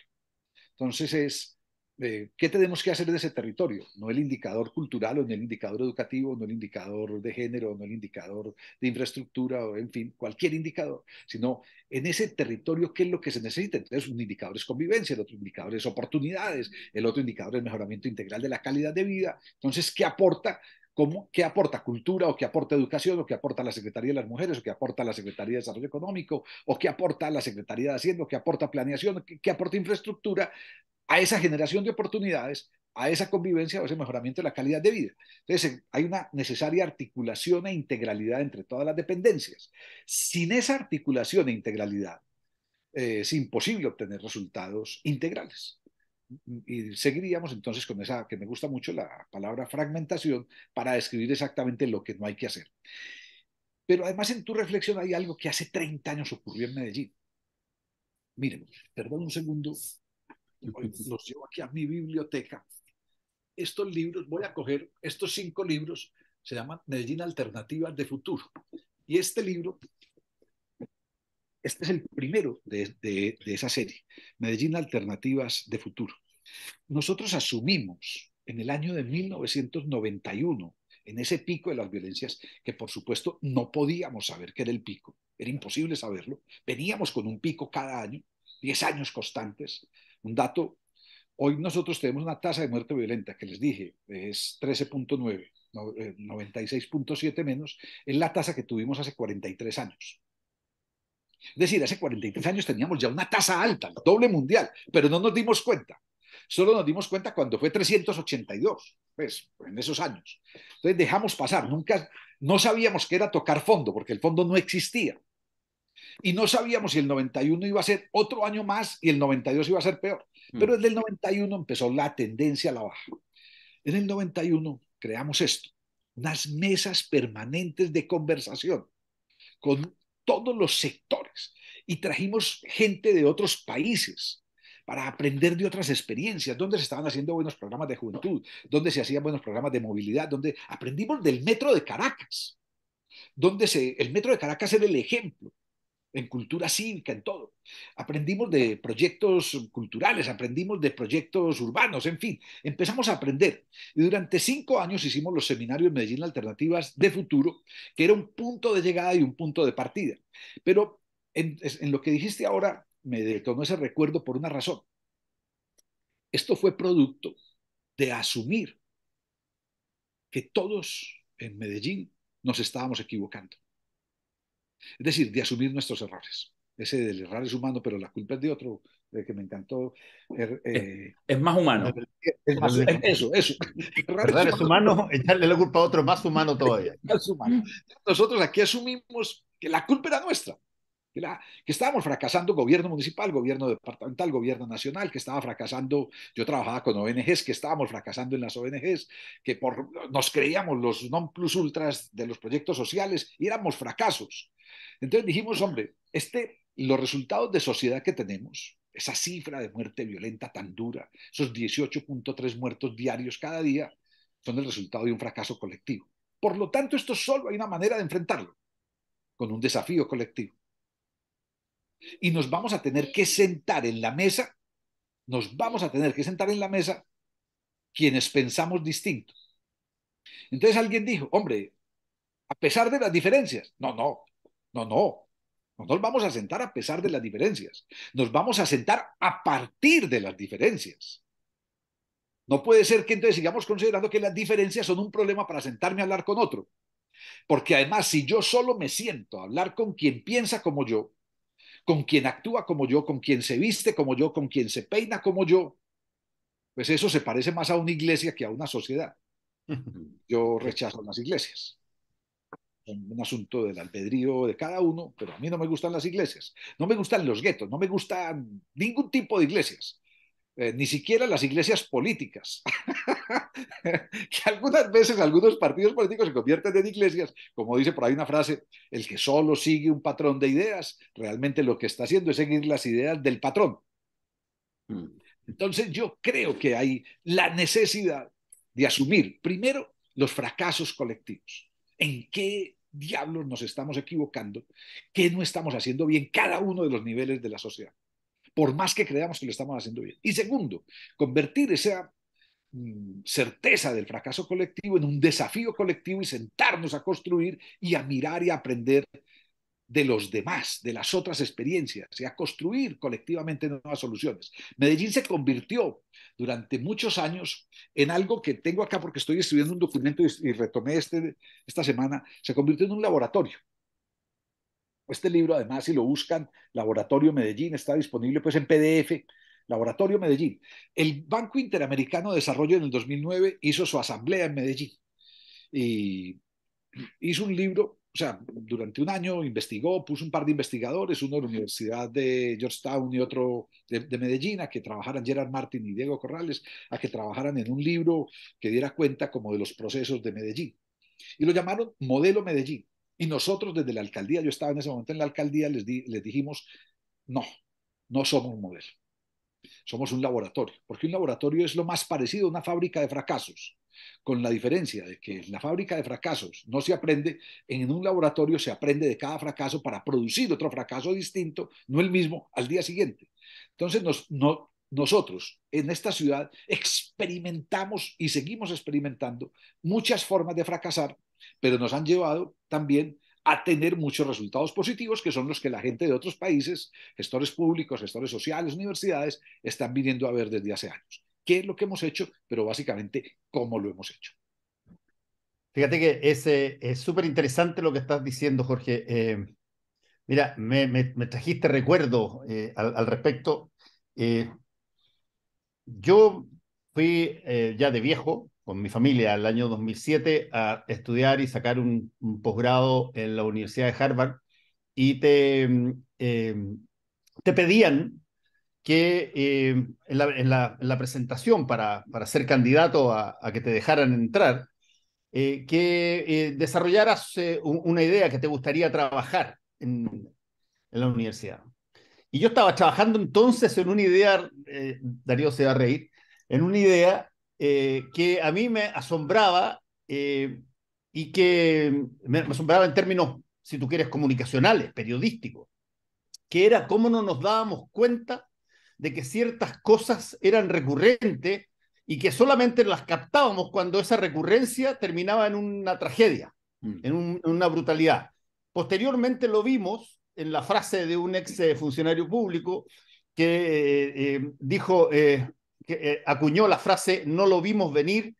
Entonces es, eh, ¿qué tenemos que hacer de ese territorio? No el indicador cultural o no el indicador educativo, no el indicador de género, no el indicador de infraestructura, o en fin, cualquier indicador, sino en ese territorio qué es lo que se necesita. Entonces un indicador es convivencia, el otro indicador es oportunidades, el otro indicador es mejoramiento integral de la calidad de vida. Entonces, ¿qué aporta cómo, qué aporta cultura o qué aporta educación o qué aporta la Secretaría de las Mujeres o qué aporta la Secretaría de Desarrollo Económico o qué aporta la Secretaría de Hacienda o qué aporta planeación, qué, qué aporta infraestructura a esa generación de oportunidades a esa convivencia o ese mejoramiento de la calidad de vida. Entonces, eh, hay una necesaria articulación e integralidad entre todas las dependencias. Sin esa articulación e integralidad, eh, es imposible obtener resultados integrales y seguiríamos entonces con esa que me gusta mucho la palabra fragmentación para describir exactamente lo que no hay que hacer. Pero además en tu reflexión hay algo que hace 30 años ocurrió en Medellín. Miren, perdón un segundo, los llevo aquí a mi biblioteca. Estos libros, voy a coger estos cinco libros, se llaman Medellín Alternativas de Futuro. Y este libro este es el primero de, esa serie, Medellín Alternativas de Futuro. Nosotros asumimos en el año de 1991, en ese pico de las violencias, que por supuesto no podíamos saber que era el pico, era imposible saberlo, veníamos con un pico cada año, 10 años constantes, un dato, hoy nosotros tenemos una tasa de muerte violenta que les dije, es 13.9, 96.7 eh, menos, es la tasa que tuvimos hace 43 años. Es decir, hace 43 años teníamos ya una tasa alta, doble mundial, pero no nos dimos cuenta. Solo nos dimos cuenta cuando fue 382, pues, en esos años. Entonces dejamos pasar, nunca, no sabíamos que era tocar fondo, porque el fondo no existía. Y no sabíamos si el 91 iba a ser otro año más y el 92 iba a ser peor. Mm. Pero desde el 91 empezó la tendencia a la baja. En el 91 creamos esto, unas mesas permanentes de conversación con todos los sectores y trajimos gente de otros países para aprender de otras experiencias, donde se estaban haciendo buenos programas de juventud, donde se hacían buenos programas de movilidad, donde aprendimos del metro de Caracas, donde el metro de Caracas era el ejemplo en cultura cívica, en todo. Aprendimos de proyectos culturales, aprendimos de proyectos urbanos, en fin, empezamos a aprender. Y durante cinco años hicimos los seminarios Medellín Alternativas de Futuro, que era un punto de llegada y un punto de partida. Pero en, en lo que dijiste ahora, me detonó ese recuerdo por una razón. Esto fue producto de asumir que todos en Medellín nos estábamos equivocando es decir, de asumir nuestros errores. Ese del error es humano, pero la culpa es de otro, eh, que me encantó. Er, eh, es, más humano. eso, eso. Errar es humano, echarle la culpa a otro más humano todavía. Nosotros aquí asumimos que la culpa era nuestra que, estábamos fracasando gobierno municipal, gobierno departamental, gobierno nacional, que estaba fracasando, yo trabajaba con ONGs, que estábamos fracasando en las ONGs, que por, nos creíamos los non plus ultras de los proyectos sociales y éramos fracasos. Entonces dijimos, hombre, este, los resultados de sociedad que tenemos, esa cifra de muerte violenta tan dura, esos 18.3 muertos diarios cada día, son el resultado de un fracaso colectivo. Por lo tanto, esto solo hay una manera de enfrentarlo, con un desafío colectivo y nos vamos a tener que sentar en la mesa, nos vamos a tener que sentar en la mesa quienes pensamos distinto. Entonces alguien dijo, hombre, a pesar de las diferencias, no, no, no, no, no nos vamos a sentar a pesar de las diferencias, nos vamos a sentar a partir de las diferencias. No puede ser que entonces sigamos considerando que las diferencias son un problema para sentarme a hablar con otro. Porque además, si yo solo me siento a hablar con quien piensa como yo, con quien actúa como yo, con quien se viste como yo, con quien se peina como yo, pues eso se parece más a una iglesia que a una sociedad. Yo rechazo las iglesias. Es un asunto del albedrío de cada uno, pero a mí no me gustan las iglesias. No me gustan los guetos, no me gustan ningún tipo de iglesias. Eh, ni siquiera las iglesias políticas, que algunas veces algunos partidos políticos se convierten en iglesias, como dice por ahí una frase, el que solo sigue un patrón de ideas, realmente lo que está haciendo es seguir las ideas del patrón. Hmm. Entonces yo creo que hay la necesidad de asumir, primero, los fracasos colectivos. ¿En qué diablos nos estamos equivocando? ¿Qué no estamos haciendo bien cada uno de los niveles de la sociedad? por más que creamos que lo estamos haciendo bien. Y segundo, convertir esa mm, certeza del fracaso colectivo en un desafío colectivo y sentarnos a construir y a mirar y aprender de los demás, de las otras experiencias y a construir colectivamente nuevas soluciones. Medellín se convirtió durante muchos años en algo que tengo acá porque estoy estudiando un documento y, y retomé este, esta semana, se convirtió en un laboratorio este libro, además, si lo buscan, Laboratorio Medellín, está disponible pues en PDF. Laboratorio Medellín. El Banco Interamericano de Desarrollo en el 2009 hizo su asamblea en Medellín y hizo un libro, o sea, durante un año investigó, puso un par de investigadores, uno de la Universidad de Georgetown y otro de, de Medellín, a que trabajaran Gerard Martin y Diego Corrales, a que trabajaran en un libro que diera cuenta como de los procesos de Medellín. Y lo llamaron Modelo Medellín. Y nosotros desde la alcaldía, yo estaba en ese momento en la alcaldía, les, dijimos, no, no somos un modelo, somos un laboratorio, porque un laboratorio es lo más parecido a una fábrica de fracasos, con la diferencia de que en la fábrica de fracasos no se aprende, en un laboratorio se aprende de cada fracaso para producir otro fracaso distinto, no el mismo, al día siguiente. Entonces nos, no, nosotros en esta ciudad experimentamos y seguimos experimentando muchas formas de fracasar pero nos han llevado también a tener muchos resultados positivos, que son los que la gente de otros países, gestores públicos, gestores sociales, universidades, están viniendo a ver desde hace años. ¿Qué es lo que hemos hecho? Pero básicamente, ¿cómo lo hemos hecho? Fíjate que es eh, súper interesante lo que estás diciendo, Jorge. Eh, mira, me, trajiste recuerdo eh, al, respecto. yo fui ya de viejo con mi familia al año 2007 a estudiar y sacar un, posgrado en la Universidad de Harvard y te, mm, em, te pedían que em, en, la, presentación para, para ser candidato a, que te dejaran entrar, eh, que eh, desarrollaras eh, una idea que te gustaría trabajar en, en, la universidad. Y yo estaba trabajando entonces en una idea, Darío se va a reír, en una idea eh, que a mí me asombraba eh, y que me, asombraba en términos, si tú quieres, comunicacionales, periodísticos, que era cómo no nos dábamos cuenta de que ciertas cosas eran recurrentes y que solamente las captábamos cuando esa recurrencia terminaba en una tragedia, mm. en, una brutalidad. Posteriormente lo vimos en la frase de un ex eh, funcionario público que dijo, eh, acuñó la frase no lo vimos venir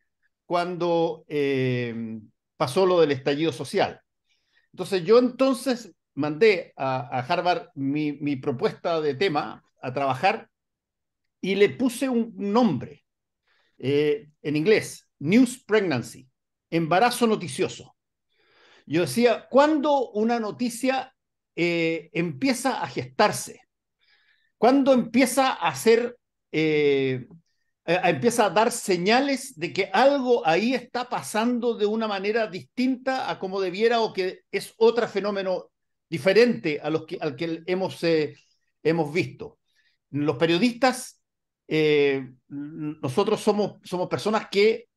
cuando eh, pasó lo del estallido social. Entonces yo entonces mandé a, Harvard mi, propuesta de tema a trabajar y le puse un nombre eh, en inglés, News Pregnancy, embarazo noticioso. Yo decía, ¿cuándo una noticia empieza a gestarse? ¿Cuándo empieza a ser eh, empieza a dar señales de que algo ahí está pasando de una manera distinta a como debiera o que es otro fenómeno diferente a los que, al que hemos, eh, hemos visto. Los periodistas, eh, nosotros somos, somos personas que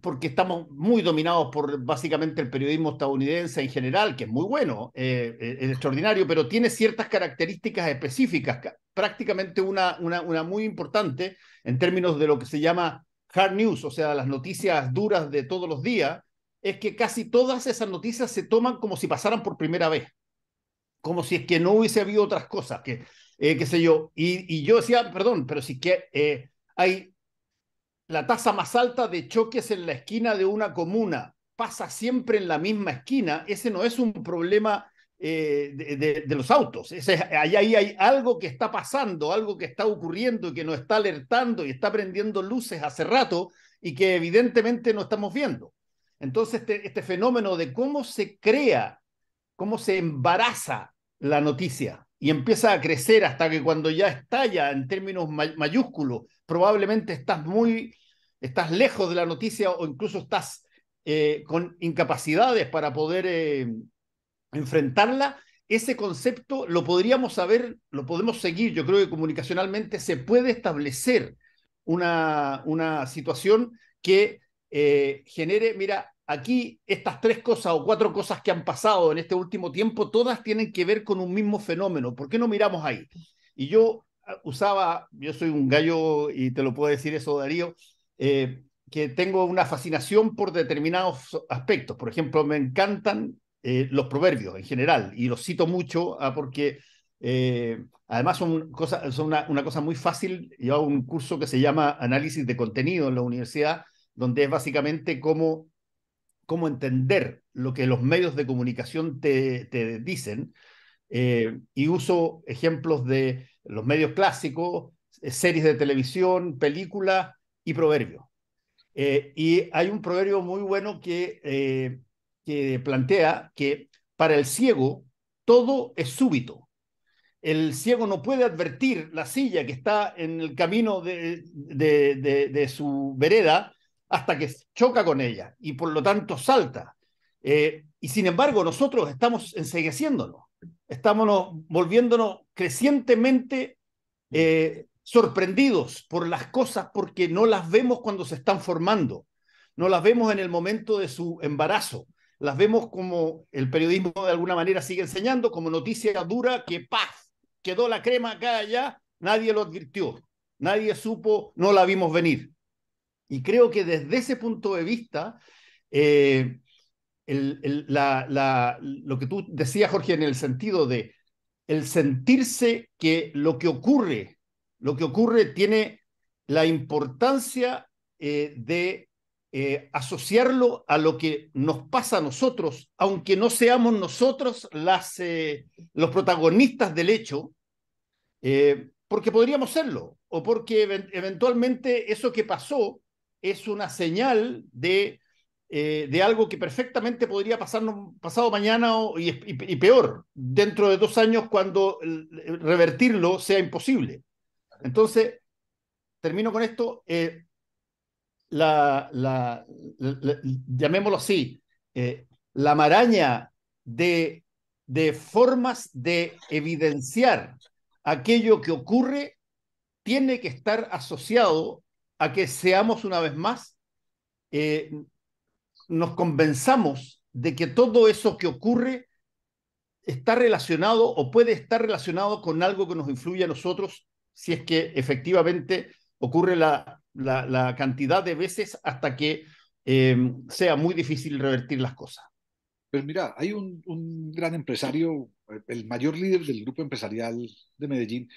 porque estamos muy dominados por básicamente el periodismo estadounidense en general, que es muy bueno, eh, eh, es extraordinario, pero tiene ciertas características específicas, prácticamente una, una, una muy importante en términos de lo que se llama hard news, o sea, las noticias duras de todos los días, es que casi todas esas noticias se toman como si pasaran por primera vez, como si es que no hubiese habido otras cosas, que, eh, qué sé yo, y, yo decía, perdón, pero sí que hay la tasa más alta de choques en la esquina de una comuna pasa siempre en la misma esquina, ese no es un problema eh, de, los autos. ahí, ahí, hay algo que está pasando, algo que está ocurriendo y que nos está alertando y está prendiendo luces hace rato y que evidentemente no estamos viendo. Entonces, este, este fenómeno de cómo se crea, cómo se embaraza la noticia y empieza a crecer hasta que cuando ya estalla en términos mayúsculos probablemente estás muy, estás lejos de la noticia o incluso estás eh, con incapacidades para poder eh, enfrentarla, ese concepto lo podríamos saber, lo podemos seguir. Yo creo que comunicacionalmente se puede establecer una, una situación que eh, genere, mira, aquí estas tres cosas o cuatro cosas que han pasado en este último tiempo, todas tienen que ver con un mismo fenómeno. ¿Por qué no miramos ahí? Y yo usaba, yo soy un gallo y te lo puedo decir eso, Darío, eh, que tengo una fascinación por determinados aspectos. Por ejemplo, me encantan eh, los proverbios en general y los cito mucho ah, porque eh, además son, son una, una, cosa muy fácil. Yo hago un curso que se llama Análisis de Contenido en la universidad, donde es básicamente cómo, cómo entender lo que los medios de comunicación te, te dicen eh, y uso ejemplos de los medios clásicos, eh, series de televisión, películas y proverbios. Eh, y hay un proverbio muy bueno que, que plantea que para el ciego todo es súbito. El ciego no puede advertir la silla que está en el camino de, su vereda hasta que choca con ella y por lo tanto salta. y sin embargo nosotros estamos ensegueciéndonos estamos volviéndonos crecientemente mm. eh, sorprendidos por las cosas porque no las vemos cuando se están formando, no las vemos en el momento de su embarazo, las vemos como el periodismo de alguna manera sigue enseñando, como noticia dura que paz, quedó la crema acá allá, nadie lo advirtió, nadie supo, no la vimos venir. Y creo que desde ese punto de vista, eh, lo que tú decías, Jorge, en el sentido de el sentirse que lo que ocurre, lo que ocurre tiene la importancia eh, de eh, asociarlo a lo que nos pasa a nosotros, aunque no seamos nosotros las, eh, los protagonistas del hecho, porque podríamos serlo, o porque eventualmente eso que pasó es una señal de eh, de algo que perfectamente podría pasarnos pasado mañana y, peor, dentro de dos años cuando revertirlo sea imposible. Entonces, termino con esto, eh, llamémoslo así, eh, la maraña de, formas de evidenciar aquello que ocurre tiene que estar asociado a que seamos una vez más nos convenzamos de que todo eso que ocurre está relacionado o puede estar relacionado con algo que nos influye a nosotros, si es que efectivamente ocurre la, cantidad de veces hasta que em, sea muy difícil revertir las cosas. Pero mira, hay un, gran empresario, el mayor líder del grupo empresarial de Medellín.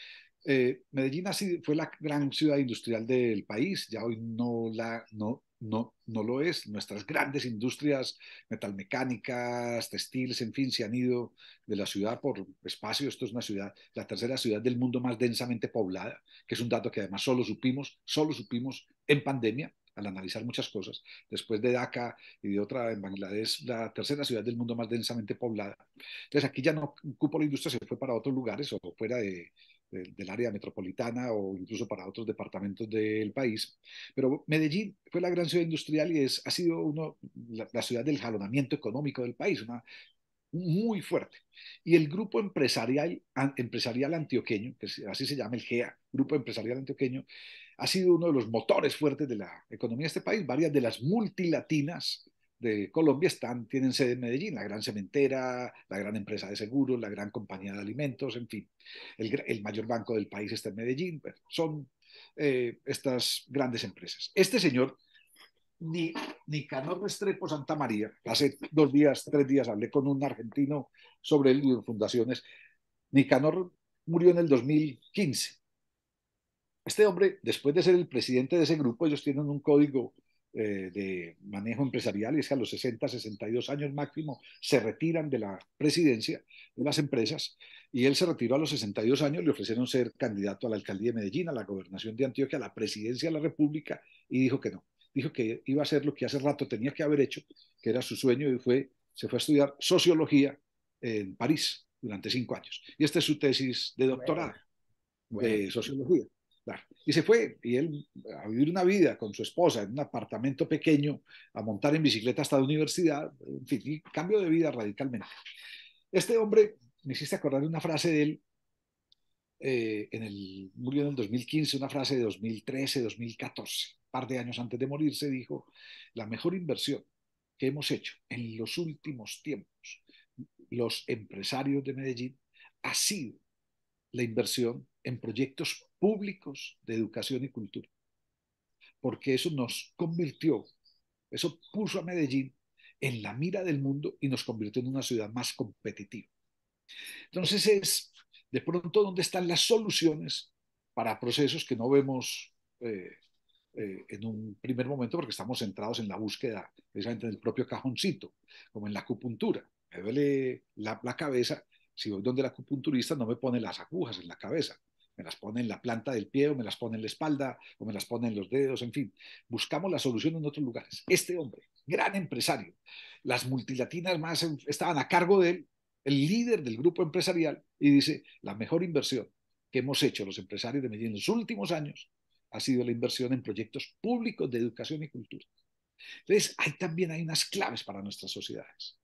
Eh, Medellín así fue la gran ciudad industrial del país, ya hoy no la, no, no, lo es. Nuestras grandes industrias metalmecánicas, textiles, en fin, se han ido de la ciudad por espacio. Esto es una ciudad, la tercera ciudad del mundo más densamente poblada, que es un dato que además solo supimos, solo supimos en pandemia al analizar muchas cosas. Después de DACA y de otra en Bangladesh, la tercera ciudad del mundo más densamente poblada. Entonces aquí ya no cupo la industria, se fue para otros lugares o fuera de, del, área metropolitana o incluso para otros departamentos del país. Pero Medellín fue la gran ciudad industrial y es, ha sido uno, la, ciudad del jalonamiento económico del país, muy fuerte. Y el grupo empresarial, empresarial antioqueño, que así se llama el GEA, Grupo Empresarial Antioqueño, ha sido uno de los motores fuertes de la economía de este país. Varias de las multilatinas de Colombia están, tienen sede en Medellín, la gran cementera, la gran empresa de seguros, la gran compañía de alimentos, en fin, el, mayor banco del país está en Medellín, son eh, estas grandes empresas. Este señor, ni, Nicanor Restrepo Santa María, hace dos días, tres días hablé con un argentino sobre él y fundaciones, Nicanor murió en el 2015. Este hombre, después de ser el presidente de ese grupo, ellos tienen un código eh, de manejo empresarial y es que a los 60, 62 años máximo se retiran de la presidencia de las empresas y él se retiró a los 62 años, le ofrecieron ser candidato a la alcaldía de Medellín, a la gobernación de Antioquia, a la presidencia de la República y dijo que no, dijo que iba a hacer lo que hace rato tenía que haber hecho, que era su sueño y fue, se fue a estudiar sociología en París durante cinco años. Y esta es su tesis de doctorado de sociología. Y se fue, y él a vivir una vida con su esposa en un apartamento pequeño, a montar en bicicleta hasta la universidad, en fin, cambio de vida radicalmente. Este hombre, me hiciste acordar una frase de él, eh, en el, murió en el 2015, una frase de 2013, 2014, un par de años antes de morirse, dijo, la mejor inversión que hemos hecho en los últimos tiempos, los empresarios de Medellín, ha sido la inversión en proyectos públicos de educación y cultura, porque eso nos convirtió, eso puso a Medellín en la mira del mundo y nos convirtió en una ciudad más competitiva. Entonces es, de pronto, donde están las soluciones para procesos que no vemos eh, eh, en un primer momento porque estamos centrados en la búsqueda precisamente del propio cajoncito, como en la acupuntura. Me duele la, la cabeza si voy donde el acupunturista no me pone las agujas en la cabeza, me las pone en la planta del pie o me las pone en la espalda o me las pone en los dedos, en fin. Buscamos la solución en otros lugares. Este hombre, gran empresario, las multilatinas más estaban a cargo de él, el líder del grupo empresarial, y dice, la mejor inversión que hemos hecho los empresarios de Medellín en los últimos años ha sido la inversión en proyectos públicos de educación y cultura. Entonces, hay, también hay unas claves para nuestras sociedades.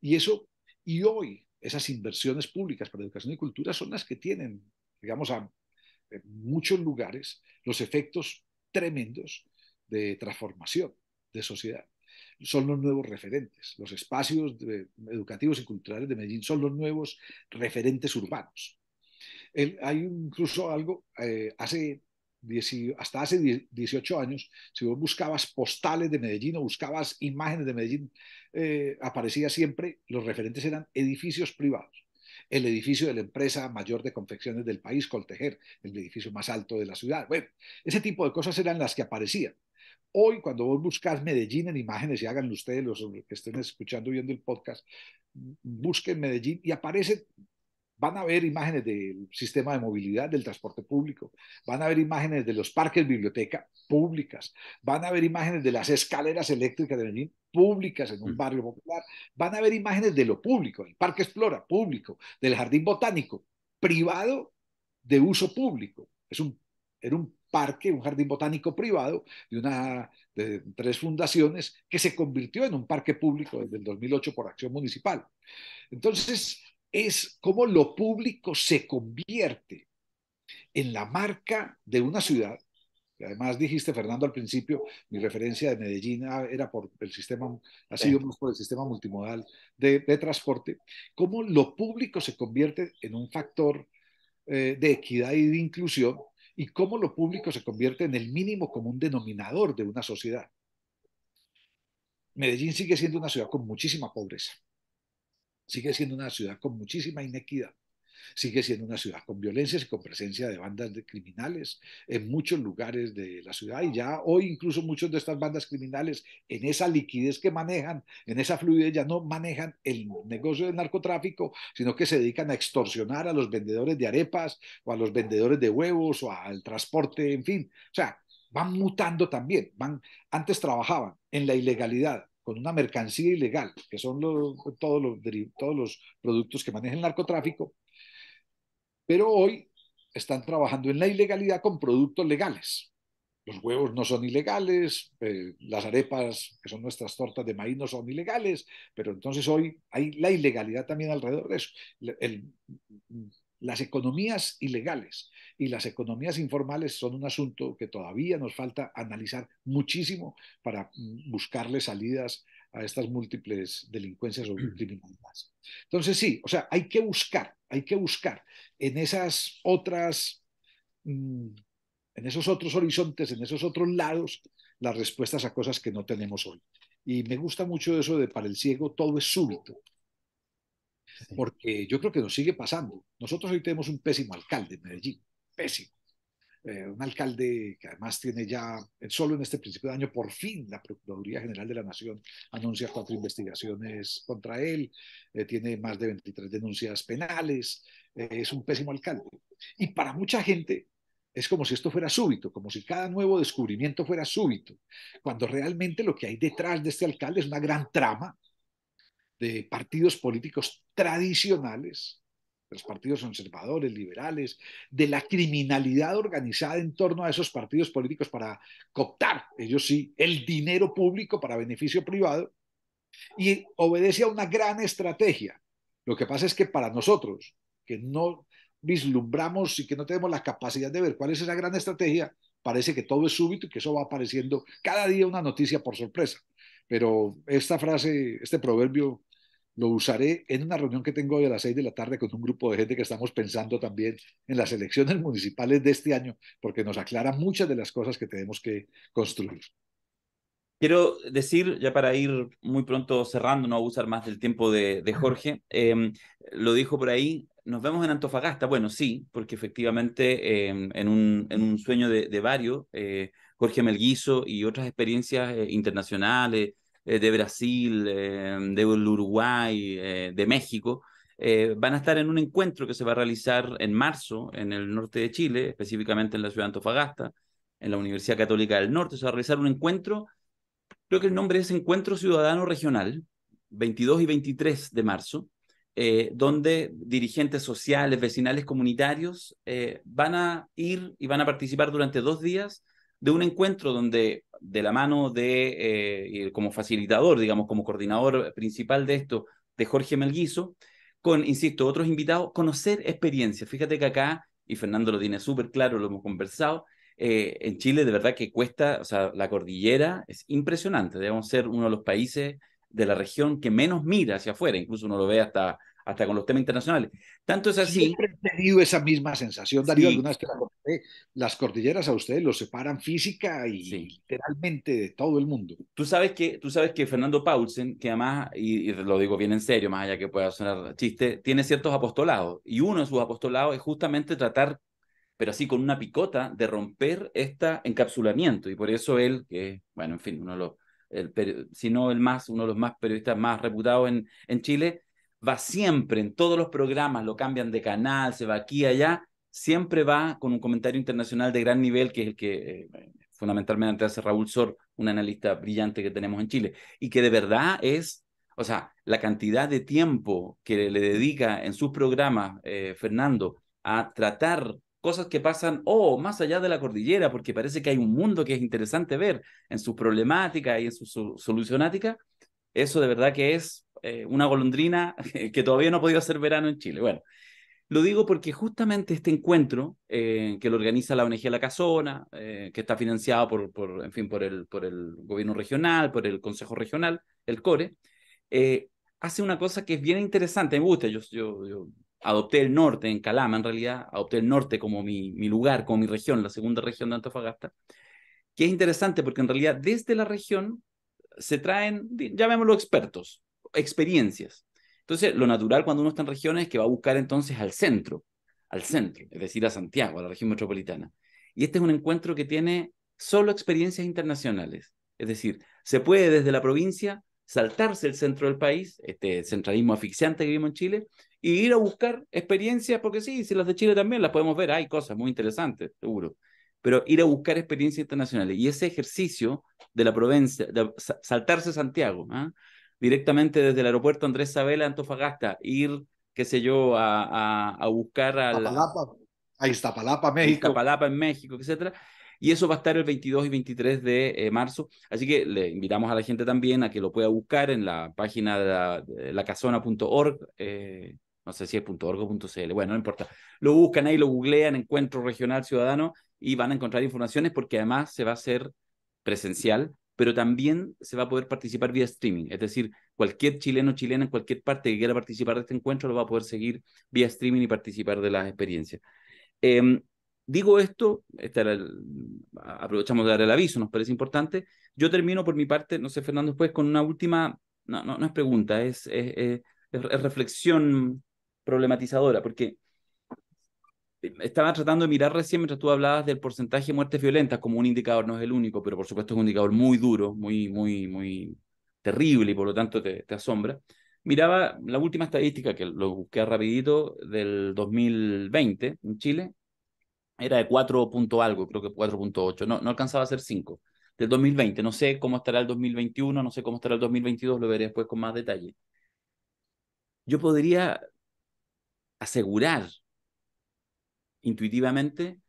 Y eso, y hoy, esas inversiones públicas para educación y cultura son las que tienen digamos, a muchos lugares los efectos tremendos de transformación de sociedad. Son los nuevos referentes. Los espacios educativos y culturales de Medellín son los nuevos referentes urbanos. hay incluso algo, eh, hace hasta hace 18 años, si vos buscabas postales de Medellín o buscabas imágenes de Medellín, eh, aparecía siempre, los referentes eran edificios privados el edificio de la empresa mayor de confecciones del país, Coltejer, el edificio más alto de la ciudad. Bueno, ese tipo de cosas eran las que aparecían. Hoy, cuando vos buscas Medellín en imágenes, y háganlo ustedes los que estén escuchando, viendo el podcast, busquen Medellín y aparecen van a ver imágenes del sistema de movilidad, del transporte público, van a ver imágenes de los parques biblioteca públicas, van a ver imágenes de las escaleras eléctricas de Medellín públicas en un mm. barrio popular, van a ver imágenes de lo público, el Parque Explora público, del Jardín Botánico privado de uso público. Es un, era un parque, un jardín botánico privado de, una, de tres fundaciones que se convirtió en un parque público desde el 2008 por acción municipal. Entonces, es cómo lo público se convierte en la marca de una ciudad. además dijiste, Fernando, al principio, mi referencia de Medellín ah, era por el sistema, ha sido por el sistema multimodal de, transporte, cómo lo público se convierte en un factor eh, de equidad y de inclusión y cómo lo público se convierte en el mínimo común denominador de una sociedad. Medellín sigue siendo una ciudad con muchísima pobreza, sigue siendo una ciudad con muchísima inequidad, sigue siendo una ciudad con violencias y con presencia de bandas de criminales en muchos lugares de la ciudad y ya hoy incluso muchas de estas bandas criminales en esa liquidez que manejan, en esa fluidez ya no manejan el negocio del narcotráfico, sino que se dedican a extorsionar a los vendedores de arepas o a los vendedores de huevos o al transporte, en fin, o sea, van mutando también, van antes trabajaban en la ilegalidad, con una mercancía ilegal, que son todos, los, todos los productos que maneja el narcotráfico, pero hoy están trabajando en la ilegalidad con productos legales. Los huevos no son ilegales, eh, las arepas, que son nuestras tortas de maíz, no son ilegales, pero entonces hoy hay la ilegalidad también alrededor de eso. Las economías ilegales y las economías informales son un asunto que todavía nos falta analizar muchísimo para mm, buscarle salidas a estas múltiples delincuencias o mm. criminalidades. Entonces sí, o sea, hay que buscar, hay que buscar en esas otras, mm, en esos otros horizontes, en esos otros lados, las respuestas a cosas que no tenemos hoy. Y me gusta mucho eso de para el ciego todo es súbito porque yo creo que nos sigue pasando. Nosotros hoy tenemos un pésimo alcalde en Medellín, pésimo. Eh, un alcalde que además tiene ya, solo en este principio de año, por fin la Procuraduría General de la Nación anuncia cuatro investigaciones contra él, eh, tiene más de 23 denuncias penales, eh, es un pésimo alcalde. Y para mucha gente es como si esto fuera súbito, como si cada nuevo descubrimiento fuera súbito, cuando realmente lo que hay detrás de este alcalde es una gran trama de partidos políticos tradicionales, de los partidos conservadores, liberales, de la criminalidad organizada en torno a esos partidos políticos para cooptar, ellos sí, el dinero público para beneficio privado, y obedece a una gran estrategia. Lo que pasa es que para nosotros, que no vislumbramos y que no tenemos la capacidad de ver cuál es esa gran estrategia, parece que todo es súbito y que eso va apareciendo cada día una noticia por sorpresa. Pero esta frase, este proverbio, lo usaré en una reunión que tengo hoy a las 6 de la tarde con un grupo de gente que estamos pensando también en las elecciones municipales de este año, porque nos aclara muchas de las cosas que tenemos que construir. Quiero decir, ya para ir muy pronto cerrando, no abusar más del tiempo de, Jorge, em, lo dijo por ahí, nos vemos en Antofagasta. Bueno, sí, porque efectivamente em, en, un, en, un, sueño de, de varios, eh, Jorge Melguizo y otras experiencias eh, internacionales eh, de Brasil, eh, de Uruguay, de México, van a estar en un encuentro que se va a realizar en marzo en el norte de Chile, específicamente en la ciudad de Antofagasta, en la Universidad Católica del Norte. Se va a realizar un encuentro, creo que el nombre es Encuentro Ciudadano Regional, 22 y 23 de marzo. donde dirigentes sociales, vecinales, comunitarios van a ir y van a participar durante dos días de un encuentro donde de la mano de, eh, como facilitador, digamos, como coordinador principal de esto, de Jorge Melguizo, con, insisto, otros invitados, conocer experiencias. Fíjate que acá, y Fernando lo tiene súper claro, lo hemos conversado, eh, en Chile de verdad que cuesta, o sea, la cordillera es impresionante, debemos ser uno de los países de la región que menos mira hacia afuera, incluso uno lo ve hasta hasta con los temas internacionales. Tanto es así. Siempre he tenido esa misma sensación, Darío, algunas que Las cordilleras a ustedes los separan física y literalmente de todo el mundo. Tú sabes que, tú sabes que Fernando Paulsen, que además, y, lo digo bien en serio, más allá que pueda sonar chiste, tiene ciertos apostolados. Y uno de sus apostolados es justamente tratar, pero así con una picota, de romper este encapsulamiento. Y por eso él, que, bueno, en fin, uno lo. El, si no el más, uno de los más periodistas más reputados en, en Chile, va siempre en todos los programas, lo cambian de canal, se va aquí, allá, siempre va con un comentario internacional de gran nivel, que es el que eh, fundamentalmente hace Raúl Sor, un analista brillante que tenemos en Chile, y que de verdad es, o sea, la cantidad de tiempo que le dedica en sus programas eh, Fernando a tratar cosas que pasan, oh, más allá de la cordillera, porque parece que hay un mundo que es interesante ver en sus problemática y en su, su solucionática, eso de verdad que es eh, una golondrina que todavía no ha podido hacer verano en Chile. Bueno, lo digo porque justamente este encuentro eh, que lo organiza la ONG La Casona, eh, que está financiado por, por, en fin, por, el, por el gobierno regional, por el Consejo Regional, el CORE, hace una cosa que es bien interesante, me gusta, yo, yo, adopté el norte en Calama, en realidad, adopté el norte como mi, mi lugar, como mi región, la segunda región de Antofagasta, que es interesante porque en realidad desde la región se traen, llamémoslo expertos, experiencias. Entonces, lo natural cuando uno está en regiones es que va a buscar entonces al centro, al centro, es decir, a Santiago, a la región metropolitana. Y este es un encuentro que tiene solo experiencias internacionales. Es decir, se puede desde la provincia saltarse el centro del país, este centralismo asfixiante que vimos en Chile, y ir a buscar experiencias, porque sí, si las de Chile también las podemos ver, hay cosas muy interesantes, seguro, pero ir a buscar experiencias internacionales. Y ese ejercicio de la provincia, de saltarse Santiago, ¿Ah? directamente desde el aeropuerto Andrés Sabela, Antofagasta, ir, qué sé yo, a, a, buscar a, Iztapalapa, a Iztapalapa, México. Iztapalapa, en México, etcétera. Y eso va a estar el 22 y 23 de eh, marzo. Así que le invitamos a la gente también a que lo pueda buscar en la página de, la, eh, no sé si es .org bueno, no importa. Lo buscan ahí, lo googlean, Encuentro Regional Ciudadano, y van a encontrar informaciones porque además se va a hacer presencial pero también se va a poder participar vía streaming. Es decir, cualquier chileno o chilena en cualquier parte que quiera participar de este encuentro lo va a poder seguir vía streaming y participar de las experiencias. Em, digo esto, este aprovechamos de dar el aviso, nos parece importante. Yo termino por mi parte, no sé, Fernando, después con una última, no, no, es pregunta, es reflexión problematizadora, porque estaba tratando de mirar recién mientras tú hablabas del porcentaje de muertes violentas como un indicador, no es el único, pero por supuesto es un indicador muy duro, muy, muy, muy terrible y por lo tanto te, asombra. Miraba la última estadística que lo busqué rapidito del 2020 en Chile, era de 4 punto algo, creo que 4.8, no, no alcanzaba a ser 5, del 2020, no sé cómo estará el 2021, no sé cómo estará el 2022, lo veré después con más detalle. Yo podría asegurar intuitivamente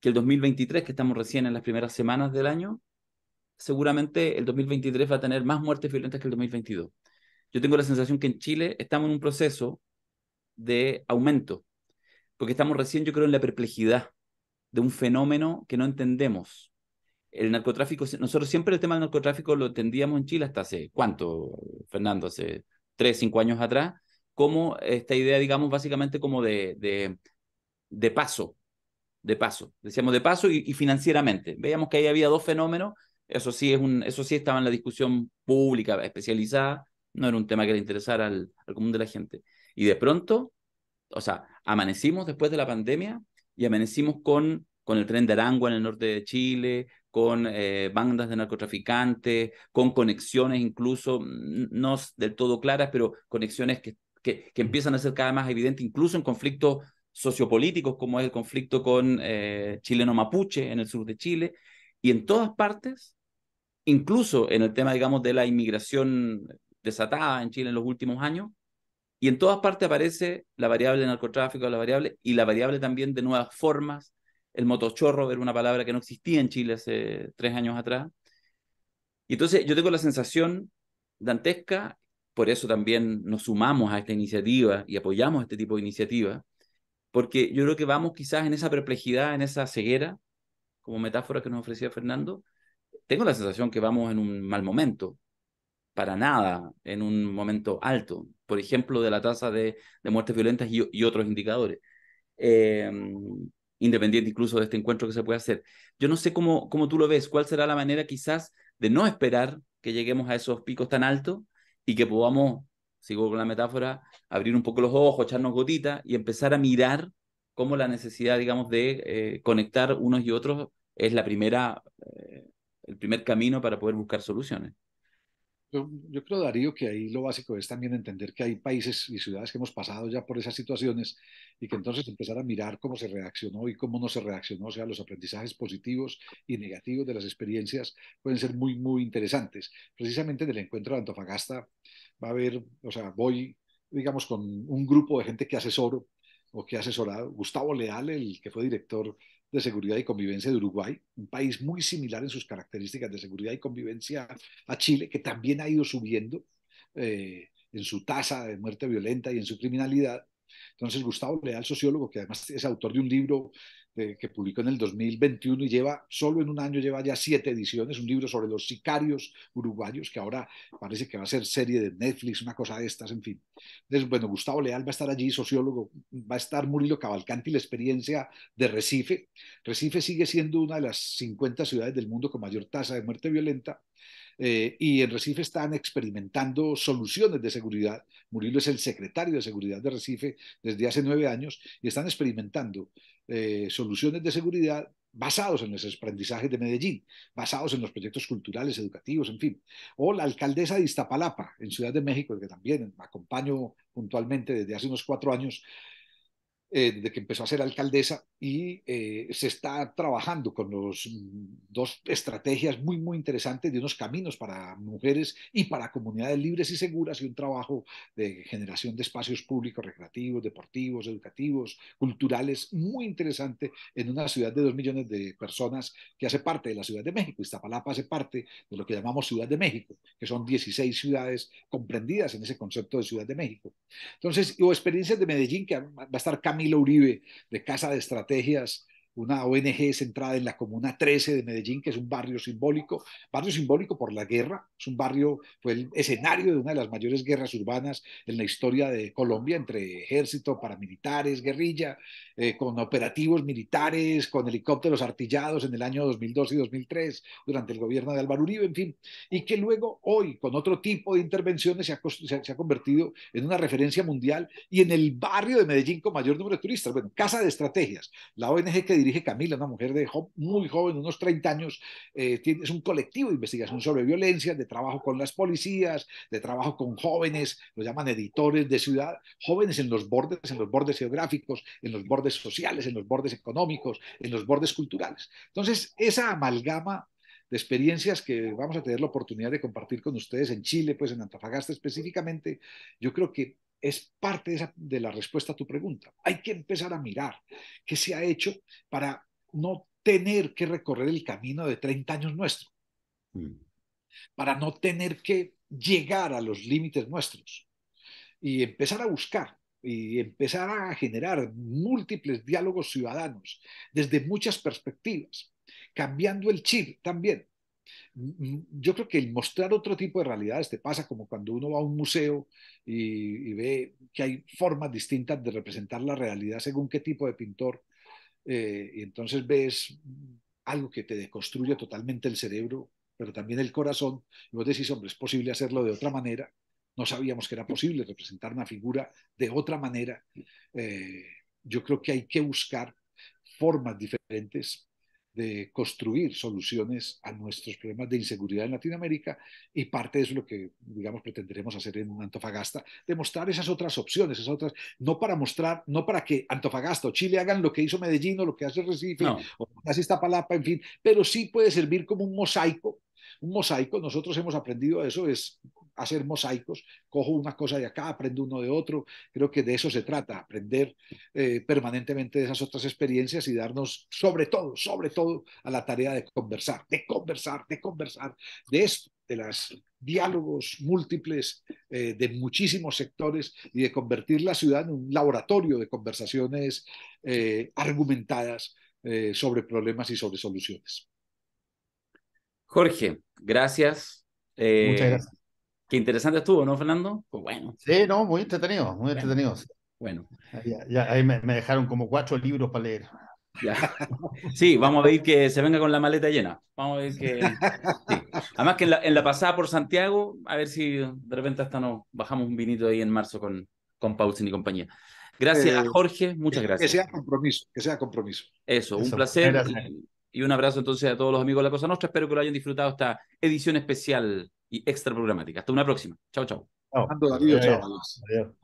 que el 2023, que estamos recién en las primeras semanas del año, seguramente el 2023 va a tener más muertes violentas que el 2022. Yo tengo la sensación que en Chile estamos en un proceso de aumento, porque estamos recién, yo creo, en la perplejidad de un fenómeno que no entendemos. El narcotráfico, nosotros siempre el tema del narcotráfico lo entendíamos en Chile hasta hace, ¿cuánto, Fernando? Hace tres, cinco años atrás, como esta idea, digamos, básicamente como de, de de paso, de paso, decíamos de paso y, financieramente. Veíamos que ahí había dos fenómenos, eso sí, es un, eso sí estaba en la discusión pública, especializada, no era un tema que le interesara al, común de la gente. Y de pronto, o sea, amanecimos después de la pandemia y amanecimos con, con el tren de Arangua en el norte de Chile, con eh, bandas de narcotraficantes, con conexiones incluso, no del todo claras, pero conexiones que, que, que empiezan a ser cada vez más evidentes, incluso en conflictos sociopolíticos, como es el conflicto con eh, chileno mapuche en el sur de Chile, y en todas partes, incluso en el tema, digamos, de la inmigración desatada en Chile en los últimos años, y en todas partes aparece la variable narcotráfico, la variable, y la variable también de nuevas formas, el motochorro era una palabra que no existía en Chile hace tres años atrás. Y entonces yo tengo la sensación dantesca, por eso también nos sumamos a esta iniciativa y apoyamos este tipo de iniciativas porque yo creo que vamos quizás en esa perplejidad, en esa ceguera, como metáfora que nos ofrecía Fernando, tengo la sensación que vamos en un mal momento, para nada, en un momento alto, por ejemplo, de la tasa de, muertes violentas y, otros indicadores, em, independiente incluso de este encuentro que se puede hacer. Yo no sé cómo, cómo tú lo ves, cuál será la manera quizás de no esperar que lleguemos a esos picos tan altos y que podamos sigo con la metáfora, abrir un poco los ojos, echarnos gotitas y empezar a mirar cómo la necesidad, digamos, de eh, conectar unos y otros es la primera, eh, el primer camino para poder buscar soluciones. Yo, yo, creo, Darío, que ahí lo básico es también entender que hay países y ciudades que hemos pasado ya por esas situaciones y que entonces empezar a mirar cómo se reaccionó y cómo no se reaccionó, o sea, los aprendizajes positivos y negativos de las experiencias pueden ser muy, muy interesantes. Precisamente del encuentro de Antofagasta, va a haber, o sea, voy, digamos, con un grupo de gente que asesoro o que ha asesorado. Gustavo Leal, el que fue director de Seguridad y Convivencia de Uruguay, un país muy similar en sus características de seguridad y convivencia a Chile, que también ha ido subiendo eh, en su tasa de muerte violenta y en su criminalidad. Entonces, Gustavo Leal, sociólogo, que además es autor de un libro este, que publicó en el 2021 y lleva, solo en un año lleva ya siete ediciones, un libro sobre los sicarios uruguayos, que ahora parece que va a ser serie de Netflix, una cosa de estas, en fin. Entonces, bueno, Gustavo Leal va a estar allí, sociólogo, va a estar Murilo Cavalcanti, la experiencia de Recife. Recife sigue siendo una de las 50 ciudades del mundo con mayor tasa de muerte violenta eh, y en Recife están experimentando soluciones de seguridad. Murilo es el secretario de seguridad de Recife desde hace nueve años y están experimentando eh, soluciones de seguridad basados en los aprendizajes de Medellín, basados en los proyectos culturales, educativos, en fin. O la alcaldesa de Iztapalapa, en Ciudad de México, que también me acompaño puntualmente desde hace unos cuatro años, eh, que empezó a ser alcaldesa y eh, se está trabajando con los, mm, dos estrategias muy, muy interesantes de unos caminos para mujeres y para comunidades libres y seguras y un trabajo de generación de espacios públicos, recreativos, deportivos, educativos, culturales, muy interesante en una ciudad de dos millones de personas que hace parte de la Ciudad de México. Iztapalapa hace parte de lo que llamamos Ciudad de México, que son 16 ciudades comprendidas en ese concepto de Ciudad de México. Entonces, o experiencias de Medellín que va a estar cambiando Camilo Uribe de Casa de Estrategias una ONG centrada en la Comuna 13 de Medellín, que es un barrio simbólico, barrio simbólico por la guerra, es un barrio, fue el escenario de una de las mayores guerras urbanas en la historia de Colombia, entre ejército, paramilitares, guerrilla, eh, con operativos militares, con helicópteros artillados en el año 2002 y 2003, durante el gobierno de Álvaro Uribe, en fin, y que luego hoy, con otro tipo de intervenciones, se ha, se ha convertido en una referencia mundial y en el barrio de Medellín con mayor número de turistas. Bueno, Casa de Estrategias, la ONG que dirige Camila, una mujer muy joven, unos 30 años, eh, es un colectivo de investigación sobre violencia, de trabajo con las policías, de trabajo con jóvenes, lo llaman editores de ciudad, jóvenes en los bordes, en los bordes geográficos, en los bordes sociales, en los bordes económicos, en los bordes culturales. Entonces, esa amalgama de experiencias que vamos a tener la oportunidad de compartir con ustedes en Chile, pues en Antofagasta específicamente, yo creo que es parte de, la respuesta a tu pregunta. Hay que empezar a mirar qué se ha hecho para no tener que recorrer el camino de 30 años nuestro, mm. para no tener que llegar a los límites nuestros y empezar a buscar y empezar a generar múltiples diálogos ciudadanos desde muchas perspectivas cambiando el chip también. Mm, mm, yo creo que el mostrar otro tipo de realidades te pasa como cuando uno va a un museo y, ve que hay formas distintas de representar la realidad según qué tipo de pintor, eh, y entonces ves algo que te deconstruye totalmente el cerebro, pero también el corazón, y vos decís, hombre, es posible hacerlo de otra manera, no sabíamos que era posible representar una figura de otra manera. Eh, yo creo que hay que buscar formas diferentes de construir soluciones a nuestros problemas de inseguridad en Latinoamérica y parte de eso es lo que, digamos, pretenderemos hacer en Antofagasta, demostrar esas otras opciones, esas otras, no para mostrar, no para que Antofagasta o Chile hagan lo que hizo Medellín o lo que hace Recife o lo que hace en fin, pero sí puede servir como un mosaico un mosaico, nosotros hemos aprendido eso, es hacer mosaicos, cojo una cosa de acá, aprendo uno de otro, creo que de eso se trata, aprender eh, permanentemente de esas otras experiencias y darnos sobre todo, sobre todo a la tarea de conversar, de conversar, de conversar, de esto, de los diálogos múltiples eh, de muchísimos sectores y de convertir la ciudad en un laboratorio de conversaciones eh, argumentadas sobre problemas y sobre soluciones. Jorge, gracias. Muchas gracias. Qué interesante estuvo, ¿no, Fernando? Pues bueno. Sí, no, muy entretenido, muy entretenido. Bueno. Ya, ahí me, dejaron como cuatro libros para leer. Sí, vamos a ver que se venga con la maleta llena. Vamos a ver que. Además que en la, pasada por Santiago, a ver si de repente hasta nos bajamos un vinito ahí en marzo con, con y compañía. Gracias eh, Jorge, muchas gracias. Que sea compromiso, que sea compromiso. Eso, un placer. Y un abrazo entonces a todos los amigos de La Cosa Nostra. Espero que lo hayan disfrutado esta edición especial y extra programática. Hasta una próxima. Chao, chao. Chao. Adiós. Adiós.